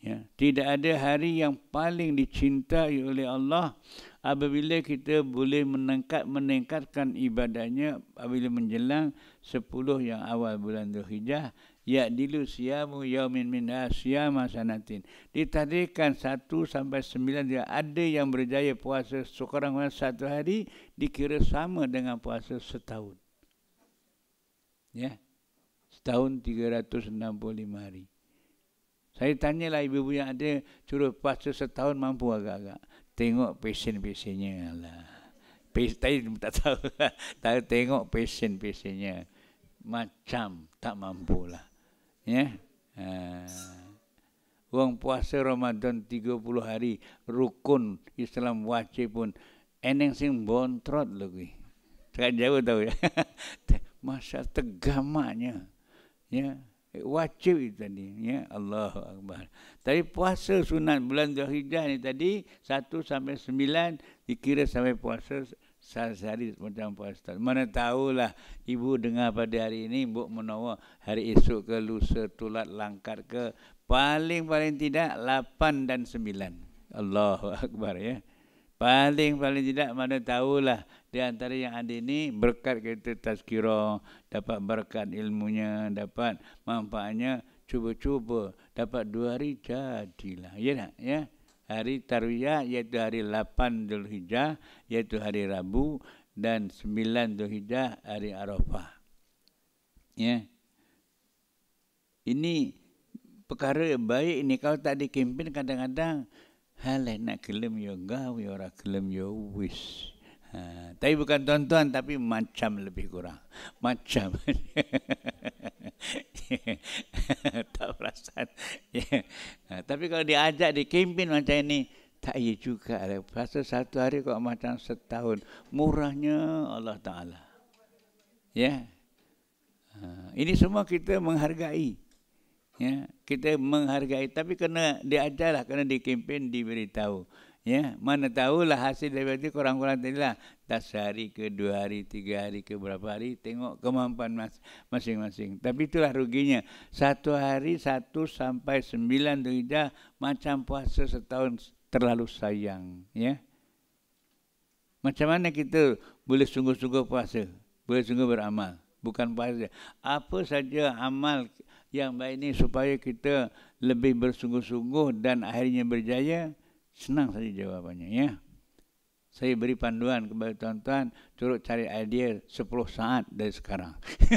ya tidak ada hari yang paling dicintai oleh Allah apabila kita boleh meningkat meningkatkan ibadahnya apabila menjelang 10 yang awal bulan Zulhijjah Ya Ya'dilu siyamu yaumin min asyama ha sanatin. Ditadikan satu sampai sembilan dia. Ada yang berjaya puasa sekurang-kurangnya satu hari. Dikira sama dengan puasa setahun. Ya. Setahun 365 hari. Saya tanyalah ibu-ibu yang ada curuh puasa setahun mampu agak-agak. Tengok pesen-pesennya lah. Pes, tak tahu. tengok pesen-pesennya. Macam tak mampulah. Ya. Yeah. Uh, uang puasa Ramadan 30 hari rukun Islam wajib pun eneng sing bontrot lho kuwi. Tekan jauh tau ya. Masa tegamanya, Ya. Yeah. Wajib itu tadi. Ya. Yeah. Allah Akbar. Tapi puasa sunat bulan Zulhijjah ni tadi. Satu sampai sembilan. Dikira sampai puasa sehari-hari macam puasa. Mana tahulah ibu dengar pada hari ini, ibu menawa hari esok ke lusa tulat langkat ke paling-paling tidak lapan dan sembilan Allahu Akbar ya. Paling-paling tidak mana tahulah di antara yang ada ini berkat kita tazkirah, dapat berkat ilmunya, dapat manfaatnya, cuba-cuba dapat dua hari jadilah. Ya tak? Ya hari Tarwiyah yaitu hari 8 Dhul Hijjah yaitu hari Rabu dan 9 Dhul Hijjah hari Arafah. Ya. Ini perkara yang baik ini kalau tak ada kadang-kadang hal nak kelem yo gaw yo ra kelem yo wis. Ha, tapi bukan tuan-tuan tapi macam lebih kurang. Macam. tak perasan. Ya. Tapi kalau diajak di kempen macam ini, tak iya juga. Rasa satu hari kok macam setahun. Murahnya Allah Ta'ala. Ya. Ah, ini semua kita menghargai. Ya. Kita menghargai. Tapi kena diajarlah, kena di kempen, diberitahu. Ya, mana tahulah hasil daripada itu kurang-kurang tadi lah. Tak sehari ke dua hari, tiga hari ke berapa hari. Tengok kemampuan masing-masing. Tapi itulah ruginya. Satu hari, satu sampai sembilan derita. Macam puasa setahun terlalu sayang. Ya. Macam mana kita boleh sungguh-sungguh puasa? Boleh sungguh beramal? Bukan puasa. Apa saja amal yang baik ini supaya kita lebih bersungguh-sungguh dan akhirnya berjaya. Senang saja jawabannya ya. Saya beri panduan kepada tuan-tuan turut cari idea 10 saat dari sekarang.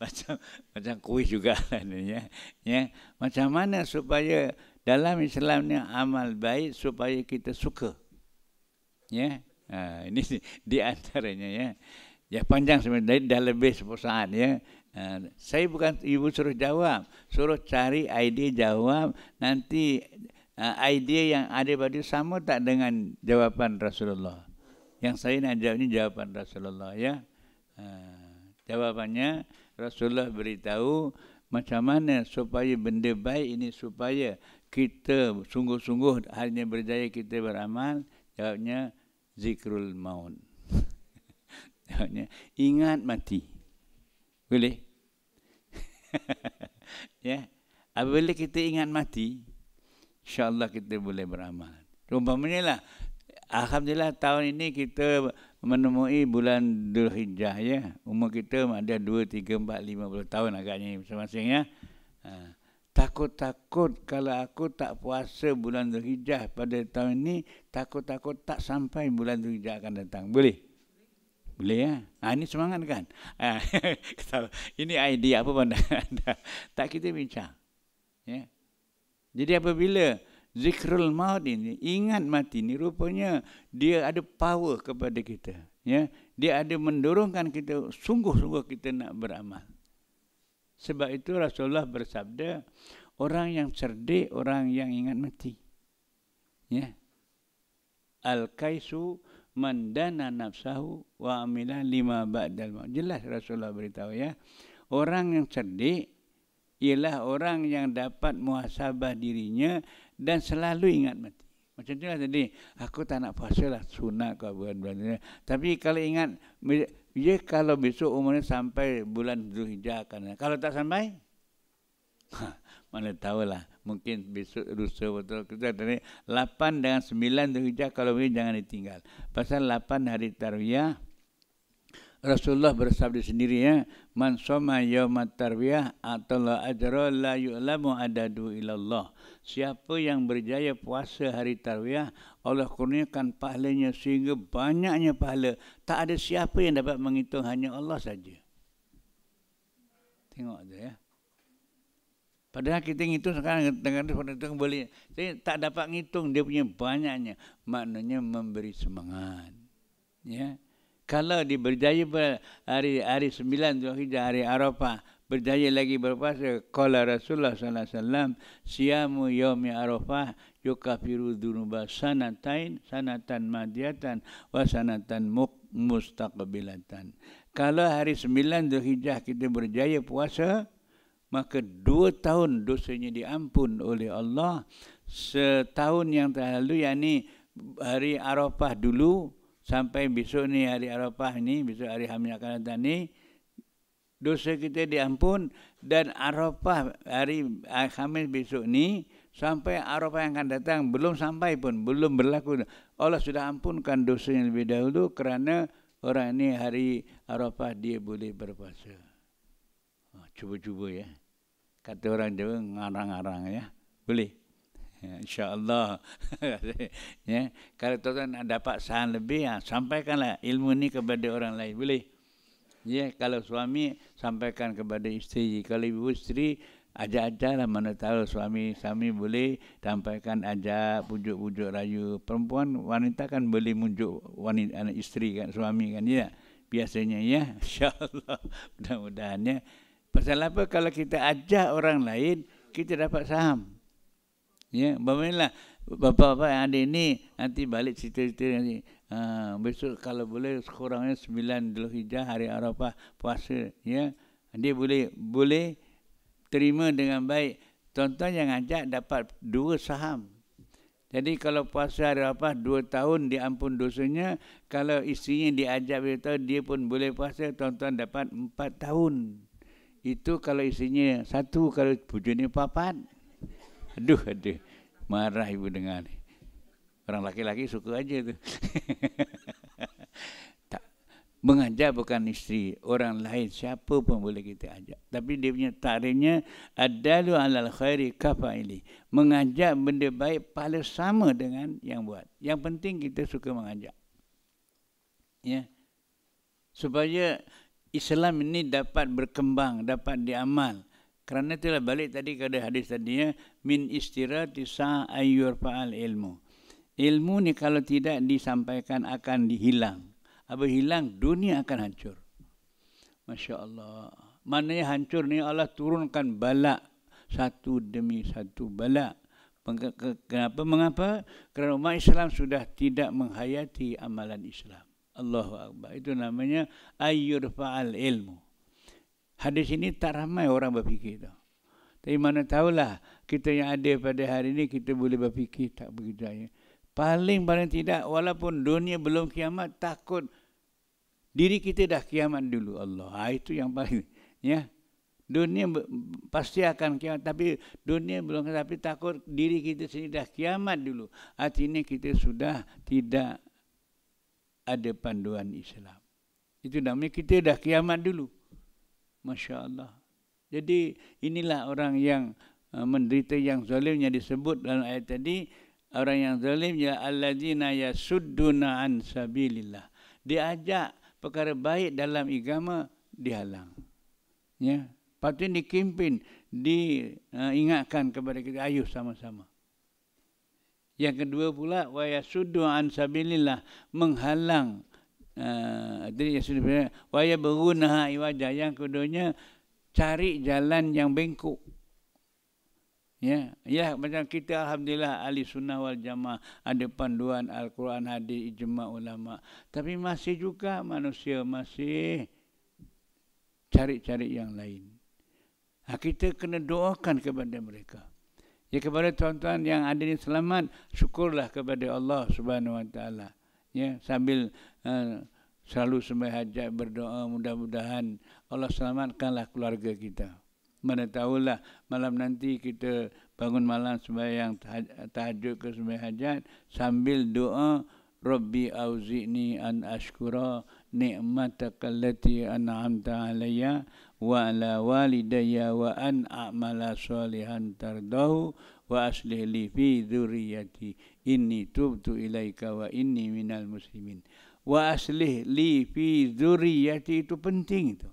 macam macam kuih juga lah ya. ya. Macam mana supaya dalam Islam ni amal baik supaya kita suka. Ya. Ha, ini di antaranya ya. Ya panjang sebenarnya dah, lebih sepuluh saat ya. Ha, saya bukan ibu suruh jawab, suruh cari idea jawab nanti Ah, idea yang ada pada sama tak dengan jawapan Rasulullah. Yang saya nak jawab ni jawapan Rasulullah ya. Ah, jawapannya Rasulullah beritahu macam mana supaya benda baik ini supaya kita sungguh-sungguh hanya berjaya kita beramal jawabnya zikrul Maun. jawabnya ingat mati. Boleh? ya. Apabila kita ingat mati, insyaallah kita boleh beramal. Umpamanya lah, Alhamdulillah tahun ini kita menemui bulan Dhul Hijjah ya. Umur kita ada 2, 3, 4, 5 puluh tahun agaknya masing-masing ya. Ha. Takut-takut kalau aku tak puasa bulan Dhul Hijjah pada tahun ini, takut-takut tak sampai bulan Dhul Hijjah akan datang. Boleh? Boleh ya? Ha, ini semangat kan? Ha. ini idea apa pandangan Tak kita bincang. Ya. Yeah. Jadi apabila zikrul maut ini, ingat mati ini, rupanya dia ada power kepada kita. Ya, Dia ada mendorongkan kita, sungguh-sungguh kita nak beramal. Sebab itu Rasulullah bersabda, orang yang cerdik, orang yang ingat mati. Ya. Al-Kaisu mandana nafsahu wa amila lima ba'dal maut. Jelas Rasulullah beritahu ya. Orang yang cerdik, ialah orang yang dapat muhasabah dirinya dan selalu ingat mati. Macam itulah tadi, aku tak nak puasa lah sunat kau bulan-bulan Tapi kalau ingat, ya kalau besok umurnya sampai bulan Zulhijjah akan. Kalau tak sampai, ha, mana tahulah. Mungkin besok rusa betul. Kita tadi, 8 dengan 9 Zulhijjah kalau boleh jangan ditinggal. Pasal 8 hari Tarwiyah, Rasulullah bersabda sendiri ya, man soma yaumat tarbiyah atala ajra la yu'lamu adadu ilallah. Siapa yang berjaya puasa hari tarbiyah, Allah kurniakan pahalanya sehingga banyaknya pahala. Tak ada siapa yang dapat menghitung hanya Allah saja. Tengok saja ya. Padahal kita ngitung sekarang dengan telefon itu boleh. Jadi tak dapat ngitung dia punya banyaknya. Maknanya memberi semangat. Ya. Yeah kalau diberdaya hari hari 9 Zulhijjah hari Arafah berjaya lagi berpuasa qala Rasulullah sallallahu alaihi wasallam siamu yaumi Arafah yukafiru dunuba sanatain sanatan madiatan wa sanatan mustaqbilatan kalau hari 9 Zulhijjah kita berjaya puasa maka dua tahun dosanya diampun oleh Allah setahun yang terlalu yakni hari Arafah dulu sampai besok ni hari Arafah ni, besok hari Hamil akan datang ni, dosa kita diampun dan Arafah hari Hamil besok ni, sampai Arafah yang akan datang, belum sampai pun, belum berlaku. Allah sudah ampunkan dosa yang lebih dahulu kerana orang ni hari Arafah dia boleh berpuasa. Ha, cuba-cuba ya. Kata orang Jawa, ngarang-ngarang ya. Boleh. Ya, InsyaAllah. ya. Kalau tuan-tuan dapat saham lebih, ha, sampaikanlah ilmu ni kepada orang lain. Boleh? Ya, kalau suami, sampaikan kepada isteri. Kalau ibu isteri, ajar-ajarlah mana tahu suami. Suami boleh sampaikan ajar, pujuk-pujuk rayu. Perempuan, wanita kan boleh munjuk wanita, anak isteri kan, suami kan. Ya, biasanya ya. InsyaAllah. Mudah-mudahan ya. Pasal apa kalau kita ajar orang lain, kita dapat saham. Ya, bermainlah bapa-bapa yang ada ini nanti balik cerita-cerita nanti. Ha, besok kalau boleh sekurangnya sembilan dulu hijrah hari Arafah puasa. Ya, dia boleh boleh terima dengan baik. tonton yang ajak dapat dua saham. Jadi kalau puasa hari Arafah dua tahun diampun dosanya. Kalau isinya diajak beritahu dia pun boleh puasa. tonton dapat empat tahun. Itu kalau isinya satu kalau bujurnya papat aduh aduh marah ibu dengar ni orang laki-laki suka aja tu tak mengajar bukan istri orang lain siapa pun boleh kita ajak tapi dia punya tarinya adalu alal khairi ini mengajak benda baik pahala sama dengan yang buat yang penting kita suka mengajak ya supaya Islam ini dapat berkembang, dapat diamal. Kerana telah balik tadi kepada hadis tadi ya. Min istirati ayur faal ilmu. Ilmu ni kalau tidak disampaikan akan dihilang. Apa hilang, dunia akan hancur. Masya Allah. Mana yang hancur ni Allah turunkan balak. Satu demi satu balak. Kenapa? Mengapa? Kerana umat Islam sudah tidak menghayati amalan Islam. Allahu Akbar. Itu namanya ayur fa'al ilmu. Hadis ini tak ramai orang berfikir tu. Tapi mana tahulah kita yang ada pada hari ini kita boleh berfikir tak begitu aja. Paling paling tidak walaupun dunia belum kiamat takut diri kita dah kiamat dulu Allah. Ha, itu yang paling ya. Dunia pasti akan kiamat tapi dunia belum tapi takut diri kita sendiri dah kiamat dulu. ini kita sudah tidak ada panduan Islam. Itu namanya kita dah kiamat dulu. Masya Allah. Jadi inilah orang yang uh, menderita yang zalim yang disebut dalam ayat tadi. Orang yang zalim al ya alladzina yasudduna an sabilillah. Diajak perkara baik dalam agama dihalang. Ya. Patut dikimpin, diingatkan uh, kepada kita ayuh sama-sama. Yang kedua pula wa yasuddu an sabilillah menghalang jadi eh, waya beruna iwajah yang kedua cari jalan yang bengkok. Ya, ya macam kita alhamdulillah ahli sunnah wal jamaah ada panduan al-Quran hadis ijma ulama. Tapi masih juga manusia masih cari-cari yang lain. Ha, kita kena doakan kepada mereka. Ya kepada tuan-tuan yang ada di selamat, syukurlah kepada Allah Subhanahu Wa Taala ya sambil uh, selalu sembah hajat berdoa mudah-mudahan Allah selamatkanlah keluarga kita. Mana tahulah malam nanti kita bangun malam yang tahajud ke sembah hajat sambil doa Rabbi auzini an ashkura ni'mataka allati an'amta alayya wa ala walidayya wa an a'mala salihan tardahu wa aslih li fi dzurriyyati inni tubtu ilaika wa inni minal muslimin wa aslih li fi dzurriyyati itu penting itu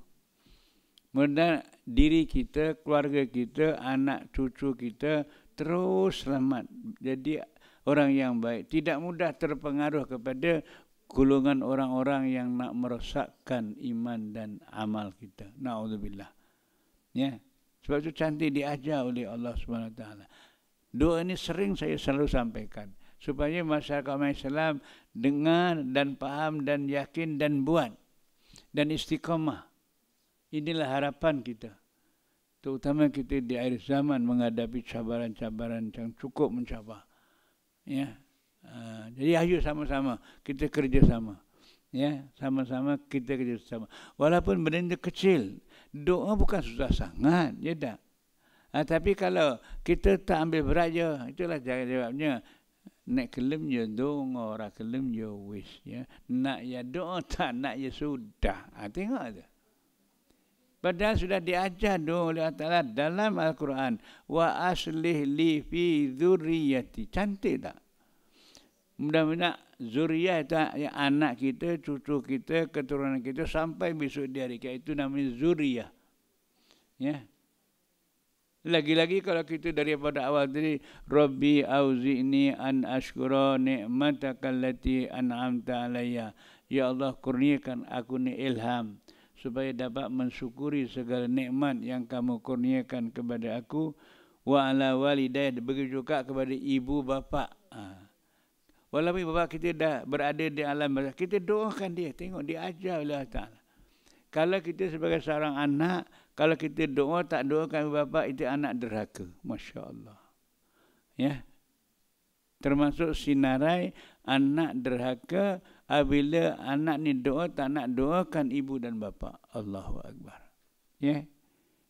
Mereka diri kita keluarga kita anak cucu kita terus selamat jadi orang yang baik tidak mudah terpengaruh kepada golongan orang-orang yang nak merosakkan iman dan amal kita. Naudzubillah. Ya. Sebab itu cantik diajar oleh Allah Subhanahu Wa Taala. Doa ini sering saya selalu sampaikan supaya masyarakat umat Islam dengar dan paham dan yakin dan buat dan istiqamah. Inilah harapan kita. Terutama kita di akhir zaman menghadapi cabaran-cabaran yang cukup mencabar. Ya. Ah, jadi ayo sama-sama kita kerjasama. Ya, sama-sama kita kerja sama. Walaupun benda kecil, doa bukan susah sangat, ya tak? Ha, tapi kalau kita tak ambil berat je, itulah jawabnya. Nak kelem je dong, orang kelem je wish. Ya. Nak ya doa tak, nak ya sudah. Ha, tengok tu. Padahal sudah diajar dong oleh Allah dalam Al-Quran. Wa aslih li fi zuriyati. Cantik tak? Mudah-mudahan zuriyah itu ya, anak kita, cucu kita, keturunan kita sampai besok di hari kita. Itu namanya zuriyah. Ya, lagi-lagi kalau kita daripada awal tadi Rabbi auzi'ni an ashkura ni'mataka allati an'amta alayya. Ya Allah kurniakan aku ni ilham supaya dapat mensyukuri segala nikmat yang kamu kurniakan kepada aku wa ala walidai begitu juga kepada ibu bapa. Ha. Walaupun ibu bapa kita dah berada di alam barzakh, kita doakan dia tengok dia ajar oleh Allah Taala. Kalau kita sebagai seorang anak, kalau kita doa tak doakan ibu bapa itu anak derhaka masya Allah ya termasuk sinarai anak derhaka apabila anak ni doa tak nak doakan ibu dan bapa Allahu akbar ya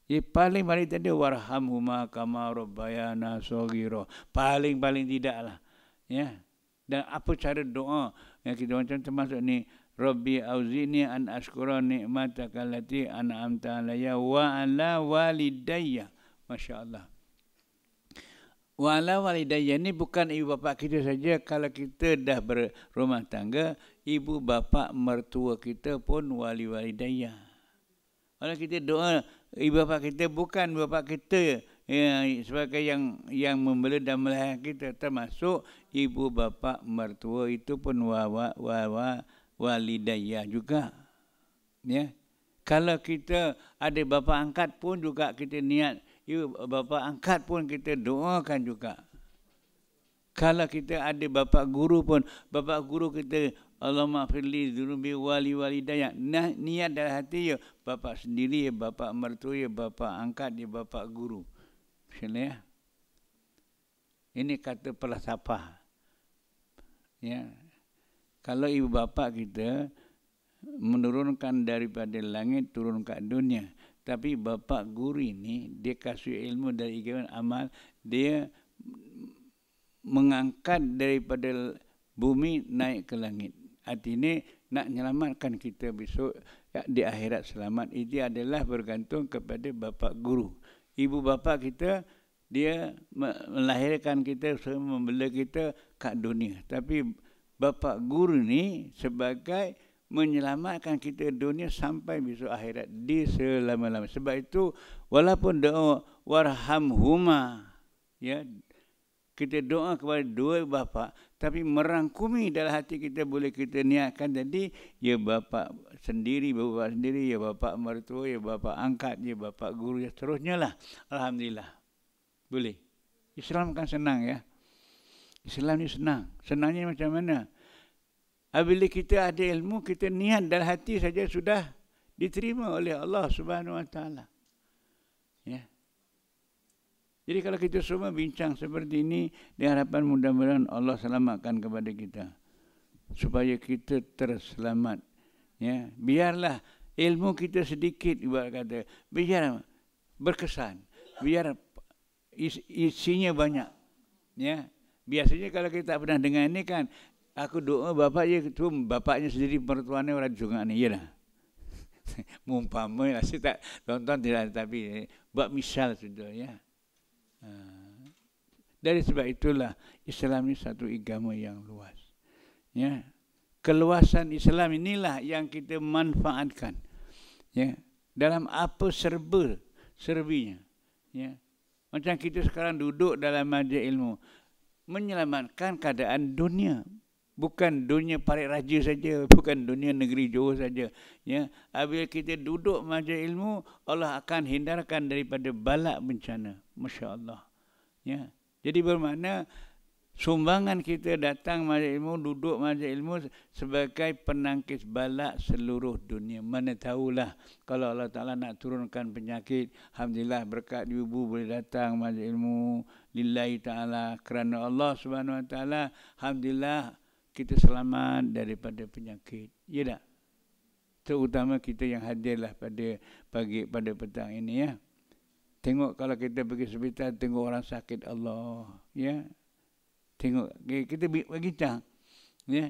Ya, paling paling tadi warhamhuma kama rabbayana sogiro. Paling paling tidaklah. Ya. Dan apa cara doa yang kita macam termasuk ni Rabbi auzini an ashkura ni'mataka allati an'amta alayya wa ala walidayya. Masya-Allah. Wa ala walidayya ni bukan ibu bapa kita saja kalau kita dah berumah tangga, ibu bapa mertua kita pun wali walidayya. Kalau kita doa ibu bapa kita bukan ibu bapa kita ya, sebagai yang yang membela dan melahirkan kita termasuk ibu bapa mertua itu pun wa wa wa, wa walidayya juga. Ya. Kalau kita ada bapa angkat pun juga kita niat ya, bapa angkat pun kita doakan juga. Kalau kita ada bapa guru pun bapa guru kita Allah maafirli zulubi wali walidayya nah, niat dalam hati ya bapa sendiri ya bapa mertua ya bapa angkat ya bapa guru. Sila ya. Ini kata pelasapah. Ya. Yeah kalau ibu bapa kita menurunkan daripada langit turun ke dunia tapi bapa guru ini dia kasih ilmu dari ikhwan amal dia mengangkat daripada bumi naik ke langit artinya nak menyelamatkan kita besok ya, di akhirat selamat ini adalah bergantung kepada bapa guru ibu bapa kita dia melahirkan kita semua membela kita ke dunia tapi bapak guru ni sebagai menyelamatkan kita dunia sampai besok akhirat di selama-lama. Sebab itu walaupun doa warham huma, ya kita doa kepada dua bapa tapi merangkumi dalam hati kita boleh kita niatkan jadi ya bapa sendiri bapa sendiri ya bapa mertua ya bapa angkat ya bapa guru ya terusnya lah alhamdulillah boleh Islam kan senang ya Islam ni senang senangnya macam mana Apabila kita ada ilmu, kita niat dalam hati saja sudah diterima oleh Allah Subhanahu Wa Taala. Ya. Jadi kalau kita semua bincang seperti ini, diharapkan mudah-mudahan Allah selamatkan kepada kita supaya kita terselamat. Ya, biarlah ilmu kita sedikit ibarat kata biar berkesan biar isinya banyak ya biasanya kalau kita tak pernah dengar ini kan Aku doa bapak je tu bapaknya sendiri pertuan orang sungai ni yalah. mumpamai lah saya tak tonton tidak tapi eh, buat misal sudah ya. Ha. Dari sebab itulah Islam ini satu agama yang luas. Ya. Keluasan Islam inilah yang kita manfaatkan. Ya. Dalam apa serba serbinya. Ya. Macam kita sekarang duduk dalam majlis ilmu menyelamatkan keadaan dunia bukan dunia parit raja saja bukan dunia negeri Johor saja ya apabila kita duduk majlis ilmu Allah akan hindarkan daripada balak bencana masya-Allah ya jadi bermakna sumbangan kita datang majlis ilmu duduk majlis ilmu sebagai penangkis balak seluruh dunia mana tahulah kalau Allah Taala nak turunkan penyakit alhamdulillah berkat ibu boleh datang majlis ilmu lillahi taala kerana Allah Subhanahu wa taala alhamdulillah kita selamat daripada penyakit. Ya tak? Terutama kita yang hadirlah pada pagi pada petang ini ya. Tengok kalau kita pergi hospital tengok orang sakit Allah ya. Tengok eh, kita bagi tak. Ya.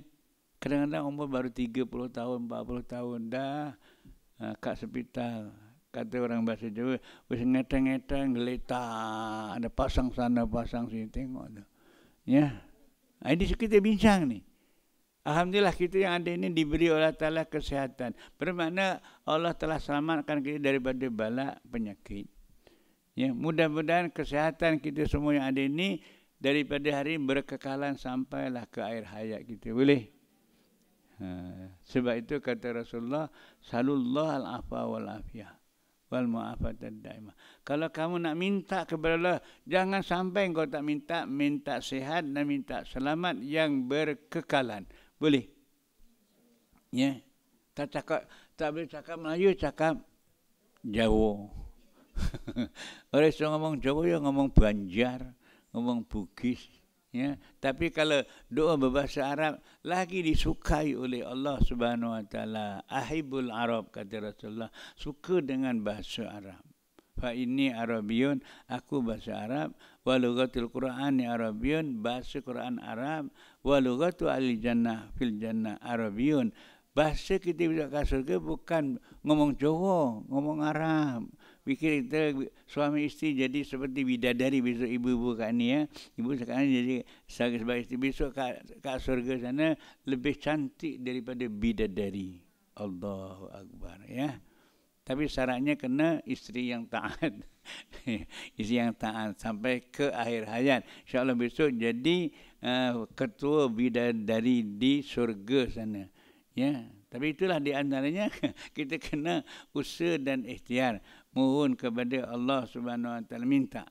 Kadang-kadang umur baru 30 tahun, 40 tahun dah ah, kat hospital. Kata orang bahasa Jawa, wis ngetang-ngetang, geletak, ada pasang sana, pasang sini tengok Ya. Ah, ini kita bincang ni. Alhamdulillah kita yang ada ini diberi oleh Ta'ala kesehatan. Bermakna Allah telah selamatkan kita daripada bala penyakit. Ya, mudah-mudahan kesehatan kita semua yang ada ini daripada hari berkekalan sampailah ke air hayat kita. Boleh? Ha, sebab itu kata Rasulullah, Salullah al-afa wal-afiyah Kalau kamu nak minta kepada Allah, jangan sampai kau tak minta, minta sehat dan minta selamat yang Berkekalan. Boleh. Ya. Yeah. Tak cakap tak boleh cakap Melayu cakap Jawa. Orang ngomong Jawa ya ngomong Banjar, ngomong Bugis. Ya, yeah. tapi kalau doa berbahasa Arab lagi disukai oleh Allah Subhanahu Wa Taala. Ahibul Arab kata Rasulullah suka dengan bahasa Arab. Fa ini Arabiyun, aku bahasa Arab, walau kata Al Qur'an ni Arabiyun, bahasa Qur'an Arab, walughatu ahli jannah fil jannah arabiyun bahasa kita bila kat ke bukan ngomong Jawa ngomong Arab fikir kita suami isteri jadi seperti bidadari besok ibu-ibu kat ni ya ibu sekarang jadi sebagai sebagai isteri besok kat, kat surga sana lebih cantik daripada bidadari Allahu akbar ya tapi syaratnya kena isteri yang taat. isteri yang taat sampai ke akhir hayat. InsyaAllah besok jadi uh, ketua bidadari di surga sana. Ya, Tapi itulah di antaranya kita kena usaha dan ikhtiar. Mohon kepada Allah Subhanahu Wa Taala minta.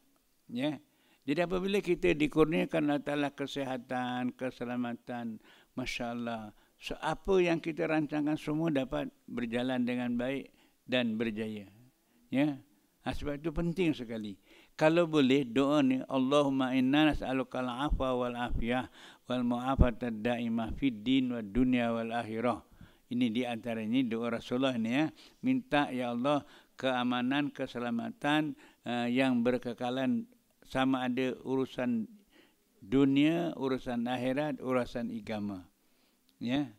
Ya. Jadi apabila kita dikurniakan Allah Ta'ala kesehatan, keselamatan, Masya Allah. So, apa yang kita rancangkan semua dapat berjalan dengan baik dan berjaya. Ya. Nah, ha, sebab itu penting sekali. Kalau boleh doa ni Allahumma inna nas'aluka al-afwa wal afiyah wal mu'afata daimah fid din wad dunya wal akhirah. Ini di antara ini doa Rasulullah ni ya, minta ya Allah keamanan, keselamatan uh, yang berkekalan sama ada urusan dunia, urusan akhirat, urusan agama. Ya.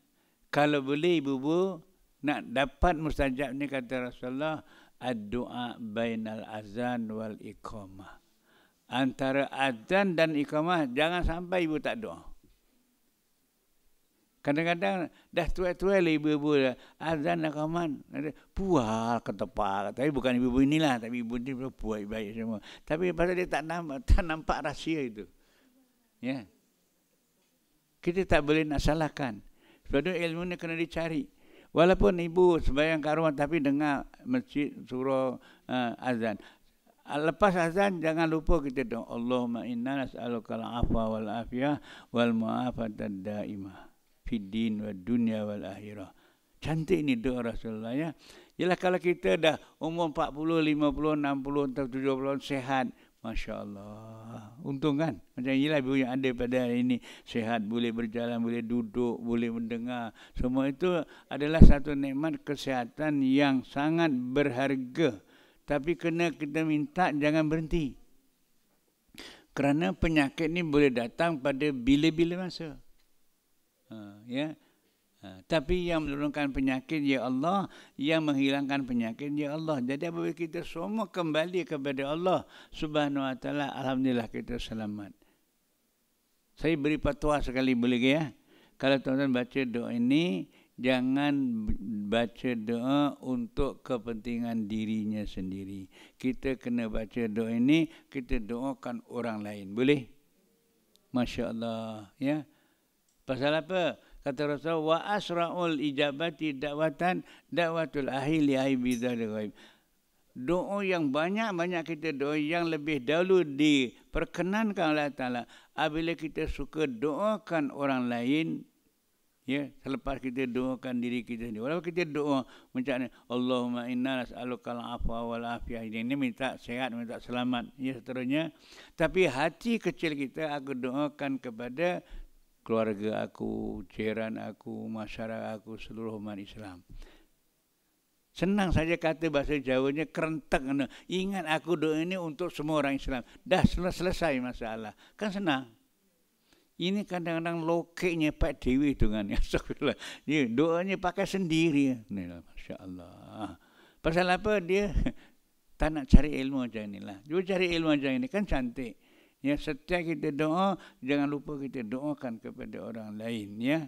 Kalau boleh ibu-ibu nak dapat mustajab ni kata Rasulullah addu'a bainal azan wal iqamah. Antara azan dan iqamah jangan sampai ibu tak doa. Kadang-kadang dah tua-tua lah ibu-ibu Azan nak kaman. Puah ke tempat. Tapi bukan ibu-ibu inilah. Tapi ibu ni puah baik semua. Tapi pasal dia tak nampak, tak nampak rahsia itu. Ya. Yeah. Kita tak boleh nak salahkan. Sebab itu ilmu ni kena dicari. Walaupun ibu sembahyang kat rumah tapi dengar masjid surah eh, uh, azan. Ah, lepas azan jangan lupa kita doa Allahumma inna nas'alukal afwa wal afiyah wal mu'afata daimah fid din wad dunya wal akhirah. Cantik ini doa Rasulullah ya. Yalah kalau kita dah umur 40, 50, 60 atau 70 tahun sehat, Masya Allah. Untung kan? Macam inilah ibu yang ada pada hari ini. Sehat, boleh berjalan, boleh duduk, boleh mendengar. Semua itu adalah satu nikmat kesehatan yang sangat berharga. Tapi kena kita minta jangan berhenti. Kerana penyakit ni boleh datang pada bila-bila masa. Ha, ya. Ha, tapi yang menurunkan penyakit ya Allah, yang menghilangkan penyakit ya Allah. Jadi apabila kita semua kembali kepada Allah Subhanahu wa taala, alhamdulillah kita selamat. Saya beri petua sekali boleh ke ya? Kalau tuan-tuan baca doa ini, jangan baca doa untuk kepentingan dirinya sendiri. Kita kena baca doa ini, kita doakan orang lain. Boleh? Masya Allah. Ya? Pasal Pasal apa? kata Rasul wa asraul ijabati da'watan da'watul ahli ai bidal ghaib doa yang banyak-banyak kita doa yang lebih dahulu diperkenankan oleh Taala apabila kita suka doakan orang lain ya selepas kita doakan diri kita ni. walaupun kita doa macam ni Allahumma inna nas'aluka al-afwa wal afiyah ini, ini minta sehat minta selamat ya seterusnya tapi hati kecil kita aku doakan kepada keluarga aku, jiran aku, masyarakat aku, seluruh umat Islam. Senang saja kata bahasa Jawanya kerentak. Ingat aku doa ini untuk semua orang Islam. Dah selesai masalah. Kan senang. Ini kadang-kadang lokeknya Pak Dewi itu kan. Dia doanya pakai sendiri. Lah, Masya Allah. Pasal apa dia tak nak cari ilmu macam inilah. Dia cari ilmu macam ini. Kan cantik. Ya setiap kita doa jangan lupa kita doakan kepada orang lain ya.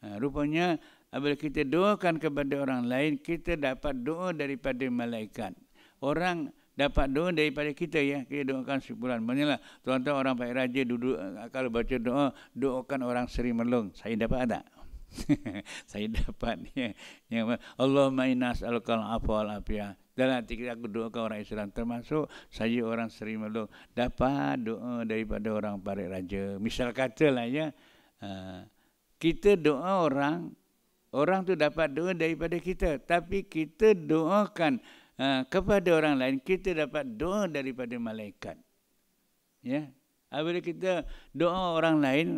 Ha, rupanya apabila kita doakan kepada orang lain kita dapat doa daripada malaikat. Orang dapat doa daripada kita ya. Kita doakan sebulan. Manalah tuan-tuan orang Pak Raja duduk eh, kalau baca doa doakan orang Sri Melong Saya dapat ada. saya dapat ya. ya Allah ma'inas al kalafal afiyah. Dalam hati kita aku doakan orang Islam termasuk saya orang Seri Melong dapat doa daripada orang Parit Raja. Misal katalah ya, eh, kita doa orang, orang tu dapat doa daripada kita. Tapi kita doakan eh, kepada orang lain, kita dapat doa daripada malaikat. Ya, Apabila kita doa orang lain,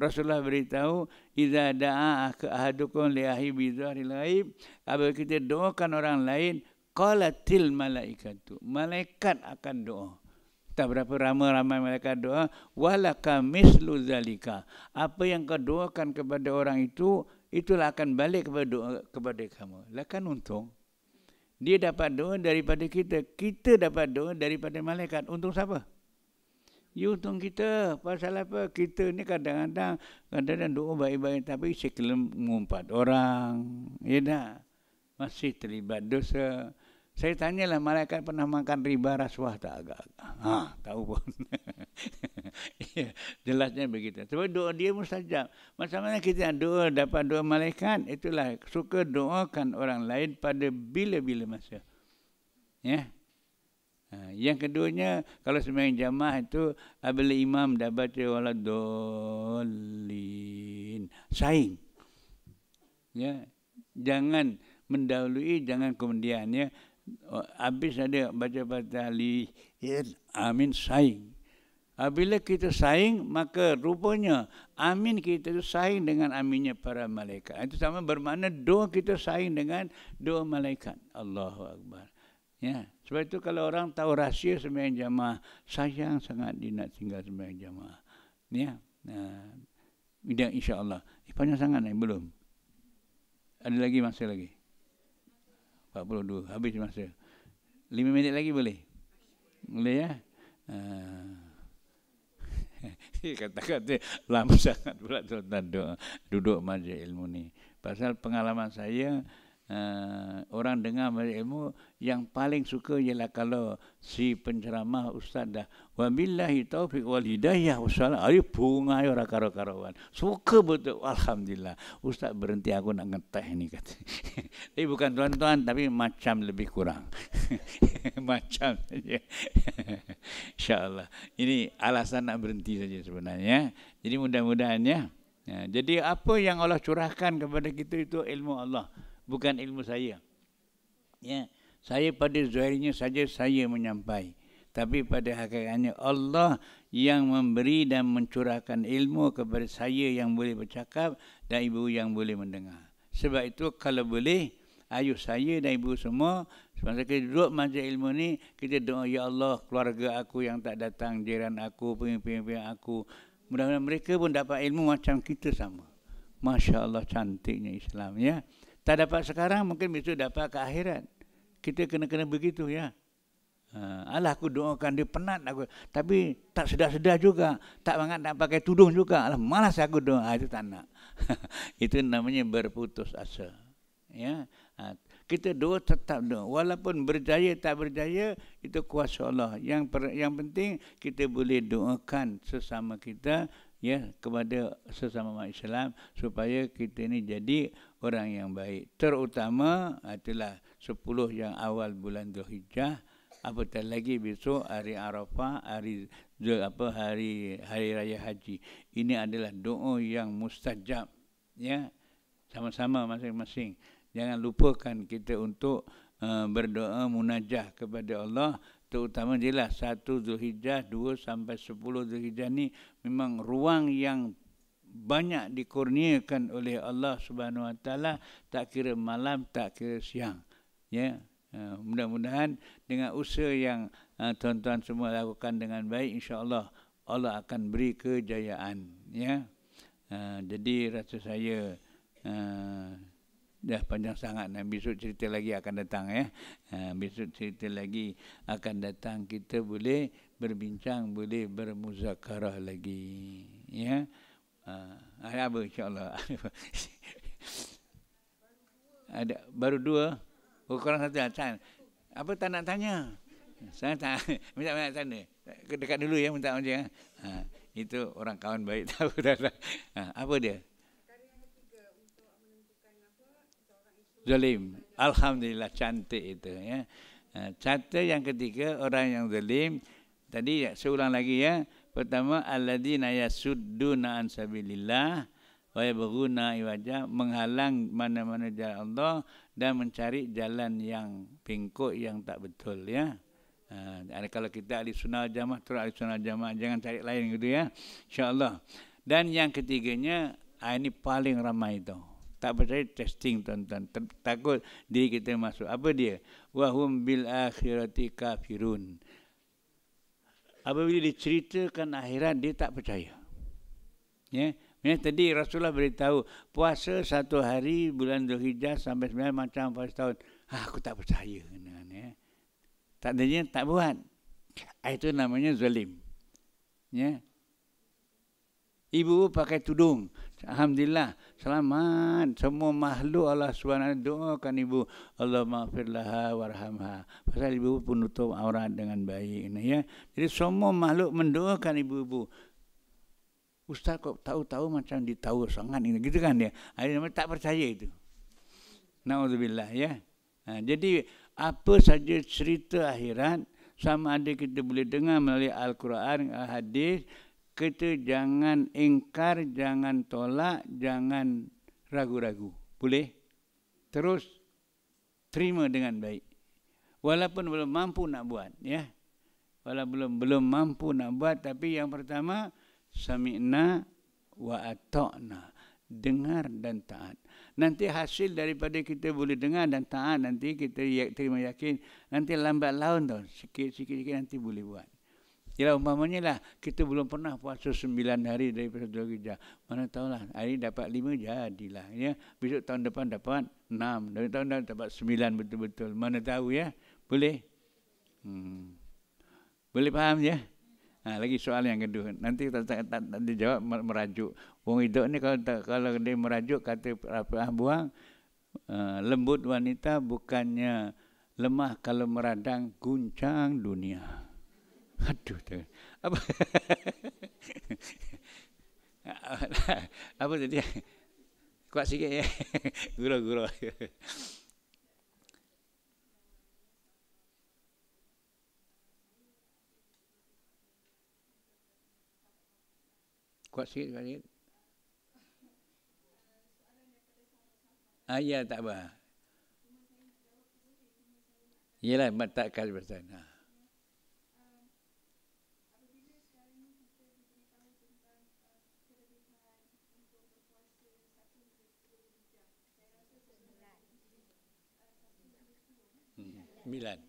Rasulullah beritahu, izadaa da'a ahadukun li'ahi bizuhri la'ib. Apabila kita doakan orang lain, qalatil malaikatu malaikat akan doa tak berapa ramai ramai malaikat doa Wala mislu zalika apa yang kau doakan kepada orang itu itulah akan balik kepada doa kepada kamu lakan untung dia dapat doa daripada kita kita dapat doa daripada malaikat untung siapa Ya untung kita pasal apa? Kita ni kadang-kadang kadang-kadang doa baik-baik tapi sekelum mengumpat orang. Ya dah. Masih terlibat dosa. Saya tanya lah, malaikat pernah makan riba rasuah tak agak? Ha, tahu pun. ya, jelasnya begitu. Sebab doa dia mustajab. Macam mana kita doa dapat doa malaikat? Itulah suka doakan orang lain pada bila-bila masa. Ya. Ha, yang keduanya kalau sembang jamaah itu abil imam dah baca wala dolin saing. Ya. Jangan mendahului jangan kemudiannya habis ada baca baca li yes, amin saing. Ah, bila kita saing, maka rupanya amin kita itu saing dengan aminnya para malaikat. Itu sama bermakna doa kita saing dengan doa malaikat. Allahu Akbar. Ya. Sebab itu kalau orang tahu rahsia sembahyang jamaah, sayang sangat dia nak tinggal sembahyang jamaah. Ya. Nah, insya Allah. Eh, panjang sangat ni, belum? Ada lagi masa lagi? 42. Habis masa. 5 minit lagi boleh? Boleh ya? Uh. Ah. dia kata-kata lama sangat pula Tuan-Tuan duduk majlis ilmu ni. Pasal pengalaman saya, uh, orang dengar majlis ilmu yang paling suka ialah kalau si penceramah ustaz dah wa billahi taufiq wal hidayah wassalam ayo bunga ayo ya rakaro suka betul alhamdulillah ustaz berhenti aku nak ngeteh ni kata tapi bukan tuan-tuan tapi macam lebih kurang macam saja insyaallah ini alasan nak berhenti saja sebenarnya jadi mudah-mudahan ya. ya jadi apa yang Allah curahkan kepada kita itu ilmu Allah bukan ilmu saya. Ya, saya pada zahirnya saja saya menyampai. Tapi pada hakikatnya Allah yang memberi dan mencurahkan ilmu kepada saya yang boleh bercakap dan ibu yang boleh mendengar. Sebab itu kalau boleh, ayuh saya dan ibu semua, semasa kita duduk majlis ilmu ni, kita doa, Ya Allah, keluarga aku yang tak datang, jiran aku, pemimpin-pemimpin aku, mudah-mudahan mereka pun dapat ilmu macam kita sama. Masya Allah cantiknya Islam. Ya tak dapat sekarang mungkin besok dapat ke akhirat. Kita kena-kena begitu ya. Allah ha, aku doakan dia penat aku. Tapi tak sedar-sedar juga. Tak banget nak pakai tudung juga. Allah malas aku doa. Ah, itu tak nak. itu namanya berputus asa. Ya. Ha, kita doa tetap doa. Walaupun berjaya tak berjaya, itu kuasa Allah. Yang per, yang penting kita boleh doakan sesama kita ya kepada sesama umat Islam supaya kita ini jadi orang yang baik. Terutama adalah 10 yang awal bulan Zulhijjah apatah lagi besok hari Arafah, hari apa hari hari raya haji. Ini adalah doa yang mustajab ya sama-sama masing-masing. Jangan lupakan kita untuk uh, berdoa munajah kepada Allah terutama dia lah satu Zulhijjah, dua sampai sepuluh Zulhijjah ni memang ruang yang banyak dikurniakan oleh Allah Subhanahu Wa Taala tak kira malam tak kira siang ya, ya mudah-mudahan dengan usaha yang eh, tuan-tuan semua lakukan dengan baik insyaallah Allah akan beri kejayaan ya eh, jadi rasa saya eh, dah panjang sangat dan besok cerita lagi akan datang ya. Ha, besok cerita lagi akan datang kita boleh berbincang, boleh bermuzakarah lagi. Ya. Ha, ada apa insya-Allah. ada baru dua. Oh, kurang satu acan. Apa tak nak tanya? Saya tak minta minta sana. Dekat dulu ya minta macam ya. Ha, itu orang kawan baik tahu dah. Ha, apa dia? zalim. Alhamdulillah cantik itu ya. Eh, Cata yang ketiga orang yang zalim tadi ya, saya ulang lagi ya. Pertama alladzina yasudduna an sabilillah wa yabghuna iwaja menghalang mana-mana jalan Allah dan mencari jalan yang bengkok yang tak betul ya. Ha, kalau kita ahli sunnah jamaah terus ahli sunnah jamaah jangan cari lain gitu ya. Insyaallah. Dan yang ketiganya ah, ini paling ramai tu tak percaya testing tuan-tuan takut diri kita masuk apa dia wahum bil akhirati kafirun apabila diceritakan akhirat dia tak percaya ya Ya, tadi Rasulullah beritahu, puasa satu hari bulan Dhul sampai sembilan macam puasa tahun. Ha, aku tak percaya. Dengan, ya. Tak ada tak buat. Ah, itu namanya zalim. Ya. Ibu pakai tudung. Alhamdulillah. Selamat. Semua makhluk Allah SWT doakan ibu. Allah maafirlah warhamha. Pasal ibu penutup aurat dengan baik. Ini, ya. Jadi semua makhluk mendoakan ibu-ibu. Ustaz kok tahu-tahu macam ditahu sangat ini. Gitu kan dia. Ada nama tak percaya itu. Na'udzubillah ya. Ha, jadi apa saja cerita akhirat. Sama ada kita boleh dengar melalui Al-Quran, Al-Hadis kita jangan ingkar, jangan tolak, jangan ragu-ragu. Boleh? Terus terima dengan baik. Walaupun belum mampu nak buat, ya. Walaupun belum belum mampu nak buat, tapi yang pertama sami'na wa ato'na. Dengar dan taat. Nanti hasil daripada kita boleh dengar dan taat, nanti kita ya, terima yakin. Nanti lambat laun tu, sikit-sikit nanti boleh buat. Yalah umpamanya lah kita belum pernah puasa sembilan hari dari satu hari jah. Mana tahulah hari ini dapat lima jadilah. Ya. Besok tahun depan dapat enam. Dari tahun depan dapat sembilan betul-betul. Mana tahu ya. Boleh? Hmm. Boleh faham ya? Ha, lagi soal yang kedua. Nanti tak, tak, tak, tak dijawab merajuk. Wong hidup ni kalau kalau dia merajuk kata apa buang uh, lembut wanita bukannya lemah kalau meradang guncang dunia. Aduh, tengok. apa? apa tadi? Kuat sikit ya. Gurau-gurau. Kuat sikit, kuat sikit. Ah, ya, tak apa. Yelah, tak kali bersama. Ha. Milan.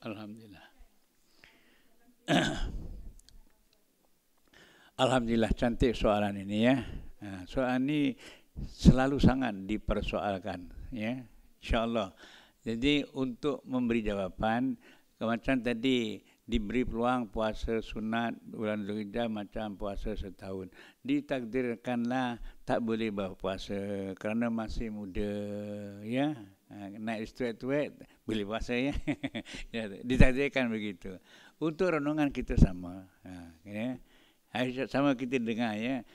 Alhamdulillah. Alhamdulillah cantik soalan ini ya. Ha, soalan ini selalu sangat dipersoalkan ya. Insyaallah. Jadi untuk memberi jawapan macam tadi diberi peluang puasa sunat bulan Zulhijjah macam puasa setahun. Ditakdirkanlah tak boleh berpuasa kerana masih muda ya. Ha, naik istuat-tuat boleh saya eh? ya. Ditajakan begitu. Untuk renungan kita sama. Ha, ya. Sama kita dengar ya.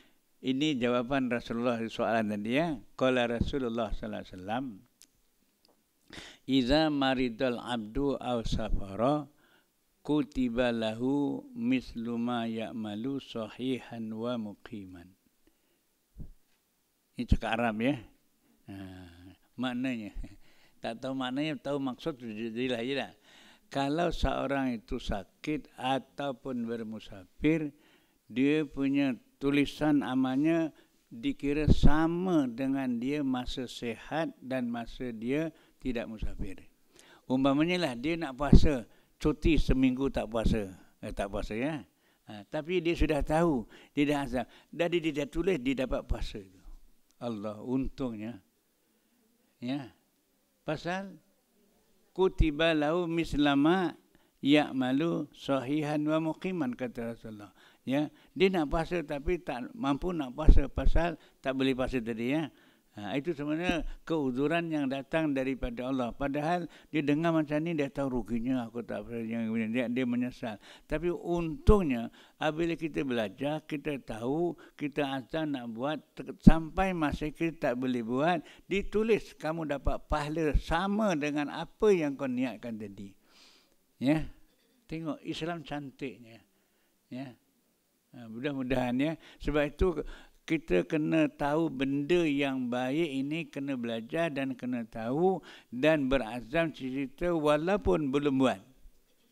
Ini jawapan Rasulullah soalan tadi ya. Kala Rasulullah sallallahu alaihi wasallam Iza maridul abdu aw safara kutiba lahu mislu ma ya'malu sahihan wa muqiman. Ini cakap Arab ya. Ha, maknanya tak tahu maknanya, tahu maksud jadilah je lah. Kalau seorang itu sakit ataupun bermusafir, dia punya tulisan amannya dikira sama dengan dia masa sehat dan masa dia tidak musafir. Umpamanya lah dia nak puasa, cuti seminggu tak puasa. Eh, tak puasa ya. Ha, tapi dia sudah tahu, dia dah azam. Dari dia dah tulis, dia dapat puasa. Allah untungnya. Ya. Yeah. Pasal kutiba lahu mislama ya malu sahihan wa muqiman kata Rasulullah. Ya, dia nak puasa tapi tak mampu nak puasa pasal tak boleh puasa tadi ya. Ha, itu sebenarnya keuzuran yang datang daripada Allah. Padahal dia dengar macam ni, dia tahu ruginya aku tak percaya. Dia, dia menyesal. Tapi untungnya, apabila kita belajar, kita tahu, kita azan nak buat, sampai masa kita tak boleh buat, ditulis kamu dapat pahala sama dengan apa yang kau niatkan tadi. Ya, Tengok, Islam cantiknya. Ya. Ha, mudah-mudahan ya. Sebab itu kita kena tahu benda yang baik ini kena belajar dan kena tahu dan berazam cerita walaupun belum buat.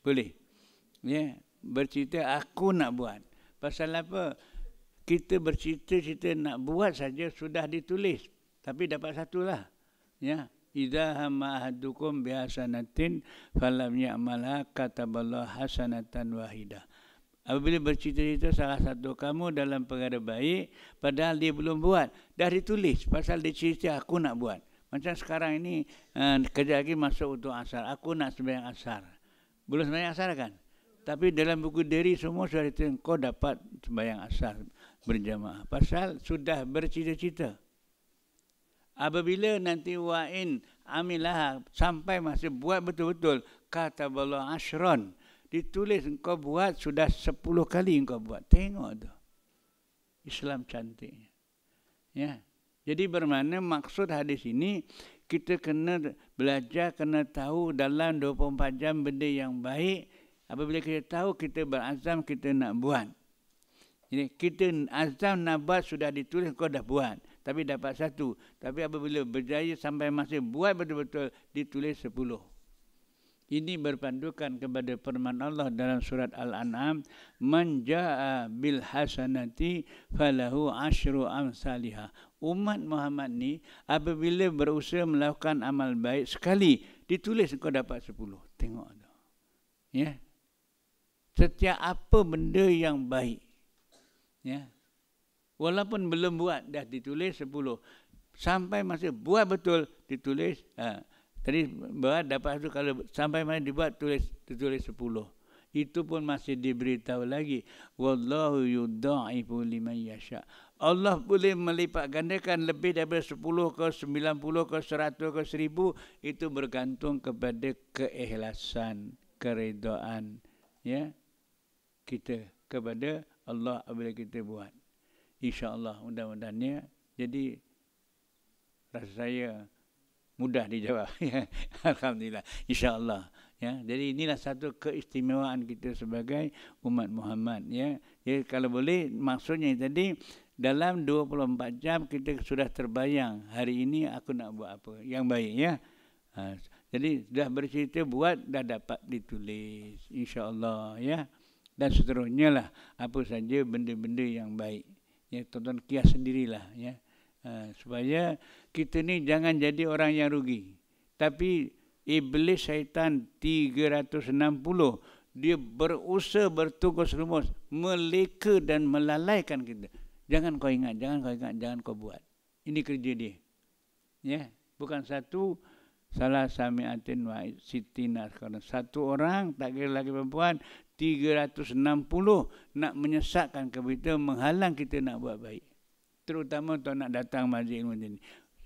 Boleh. Ya, bercerita aku nak buat. Pasal apa? Kita bercerita-cerita nak buat saja sudah ditulis. Tapi dapat satulah. Ya, Idza hamma ahadukum bihasanatin falam ya'malha kataballahu hasanatan wahidah. Apabila bercita-cita salah satu kamu dalam perkara baik, padahal dia belum buat. Dah ditulis pasal dia cerita aku nak buat. Macam sekarang ini, uh, kerja lagi masuk untuk asar. Aku nak sembahyang asar. Belum sembahyang asar kan? Tapi dalam buku diri semua sudah ditulis, kau dapat sembahyang asar berjamaah. Pasal sudah bercita-cita. Apabila nanti wa'in amilah sampai masih buat betul-betul, kata Allah asyron ditulis engkau buat sudah sepuluh kali engkau buat. Tengok tu. Islam cantik. Ya. Jadi bermakna maksud hadis ini kita kena belajar kena tahu dalam 24 jam benda yang baik apabila kita tahu kita berazam kita nak buat. Jadi kita azam nak buat sudah ditulis kau dah buat tapi dapat satu. Tapi apabila berjaya sampai masih buat betul-betul ditulis sepuluh. Ini berpandukan kepada firman Allah dalam surat Al-An'am, "Man jaa bil hasanati falahu asyru salihah. Umat Muhammad ni apabila berusaha melakukan amal baik sekali, ditulis kau dapat 10. Tengok tu. Ya. Setiap apa benda yang baik. Ya. Walaupun belum buat dah ditulis 10. Sampai masa buat betul ditulis ha, 10. Tadi berat dapat tu kalau sampai mana dibuat tulis tertulis sepuluh. Itu pun masih diberitahu lagi. Wallahu yudha'ifu lima yasha. Allah boleh melipat gandakan lebih daripada sepuluh ke sembilan puluh ke seratus ke seribu. Itu bergantung kepada keikhlasan, keredoan ya, kita kepada Allah apabila kita buat. InsyaAllah mudah-mudahnya. Jadi rasa saya mudah dijawab ya, alhamdulillah insyaallah ya jadi inilah satu keistimewaan kita sebagai umat Muhammad ya ya kalau boleh maksudnya tadi dalam 24 jam kita sudah terbayang hari ini aku nak buat apa yang baik ya ha, jadi sudah bercerita buat dah dapat ditulis insyaallah ya dan seterusnya lah apa saja benda-benda yang baik ya tuan kias sendirilah ya Ha, supaya kita ni jangan jadi orang yang rugi. Tapi iblis syaitan 360 dia berusaha bertugas rumus meleka dan melalaikan kita. Jangan kau ingat, jangan kau ingat, jangan kau buat. Ini kerja dia. Ya, bukan satu salah sami'atin wa sitinar kerana satu orang tak kira lagi perempuan 360 nak menyesatkan kita, menghalang kita nak buat baik. Terutama tuan nak datang masjid macam ni.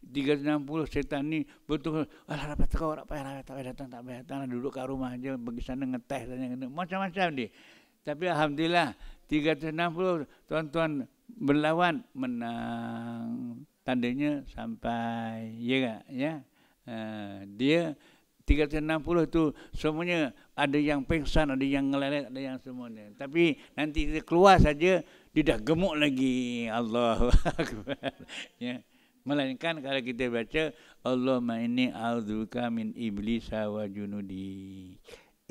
360 setan ni betul alah dapat kau tak payah lah, tak payah datang tak payah datang lah, duduk kat rumah aja pergi sana ngeteh tanya macam-macam ni. Tapi alhamdulillah 360 tuan-tuan berlawan menang tandanya sampai ya ya. Uh, dia 360 tu semuanya ada yang pengsan, ada yang ngelelet, ada yang semuanya. Tapi nanti dia keluar saja, dia dah gemuk lagi. Allah ya. Melainkan kalau kita baca Allah ma'ini a'udzubika min iblis wa junudi.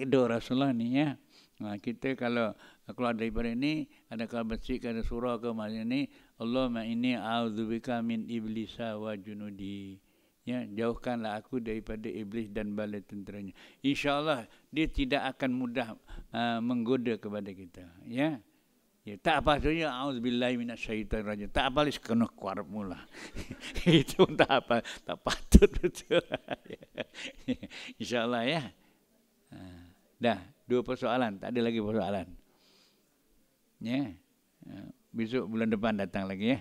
Itu Rasulullah ni ya. Nah, kita kalau keluar daripada ini, ada kalau bersih, ada surah ke mana ini, Allah ma'ini a'udzubika min iblis wa junudi ya jauhkanlah aku daripada iblis dan bala tenteranya insyaallah dia tidak akan mudah uh, menggoda kepada kita ya ya tak apa saja auzubillahi minasyaitonirrajim tak apa lis kena keluar mula itu tak apa tak patut betul insyaallah ya uh, dah dua persoalan tak ada lagi persoalan ya uh, besok bulan depan datang lagi ya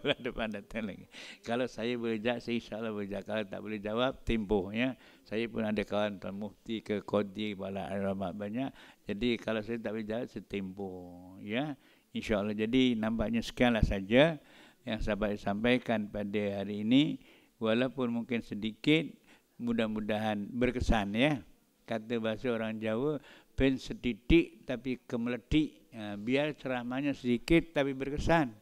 bulan depan datang lagi. Kalau saya boleh jawab, saya insyaAllah boleh jawab. Kalau tak boleh jawab, tempoh. Ya. Saya pun ada kawan Tuan Mufti ke Kodi, Bala Aramad banyak. Jadi kalau saya tak boleh jawab, saya tempoh. Ya. InsyaAllah. Jadi nampaknya sekianlah saja yang saya sampaikan pada hari ini. Walaupun mungkin sedikit, mudah-mudahan berkesan ya. Kata bahasa orang Jawa, pen sedikit tapi kemeledik. Ha, biar ceramahnya sedikit tapi berkesan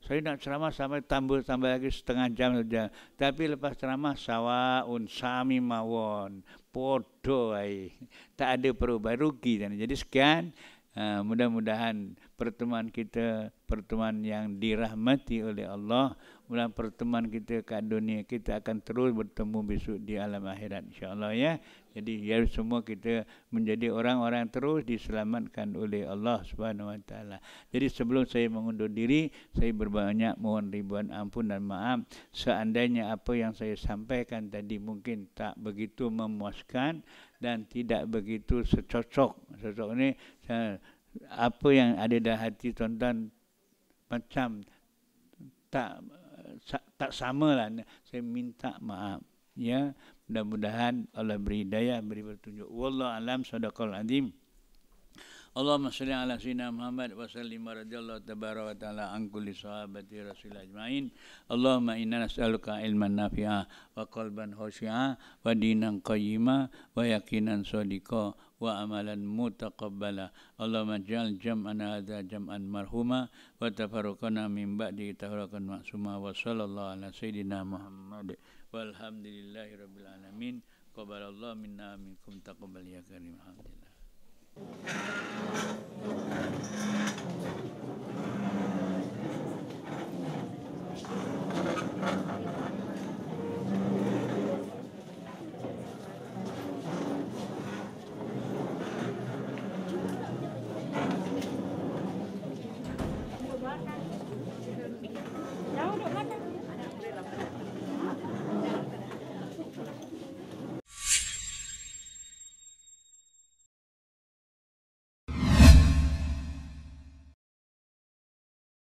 saya nak ceramah sampai tambah tambah lagi setengah jam saja. Tapi lepas ceramah sawaun sami mawon podo ai. Tak ada perubahan rugi dan jadi sekian uh, mudah-mudahan pertemuan kita pertemuan yang dirahmati oleh Allah mudah pertemuan kita ke dunia kita akan terus bertemu besok di alam akhirat insyaallah ya jadi ya semua kita menjadi orang-orang terus diselamatkan oleh Allah Subhanahu wa taala jadi sebelum saya mengundur diri saya berbanyak mohon ribuan ampun dan maaf seandainya apa yang saya sampaikan tadi mungkin tak begitu memuaskan dan tidak begitu secocok secocok ini apa yang ada dalam hati tuan-tuan macam tak tak sama lah. saya minta maaf ya mudah-mudahan Allah beri daya, beri petunjuk wallahu alam sadaqal azim Allahumma salli ala sayyidina Muhammad wa sallim wa radiyallahu tabaraka wa ta'ala an kulli sahabati rasul ajmain. Allahumma inna nas'aluka ilman nafi'a wa qalban khashi'a wa dinan qayyima wa yaqinan sadiqa وعملا متقبلا اللهم اجعل جمعنا هذا جمعا مرحوما وتفرقنا من بعد تفرقا معصوما وصلى الله على سيدنا محمد والحمد لله رب العالمين قبل الله منا منكم تقبل يا كريم الحمد لله Thank you.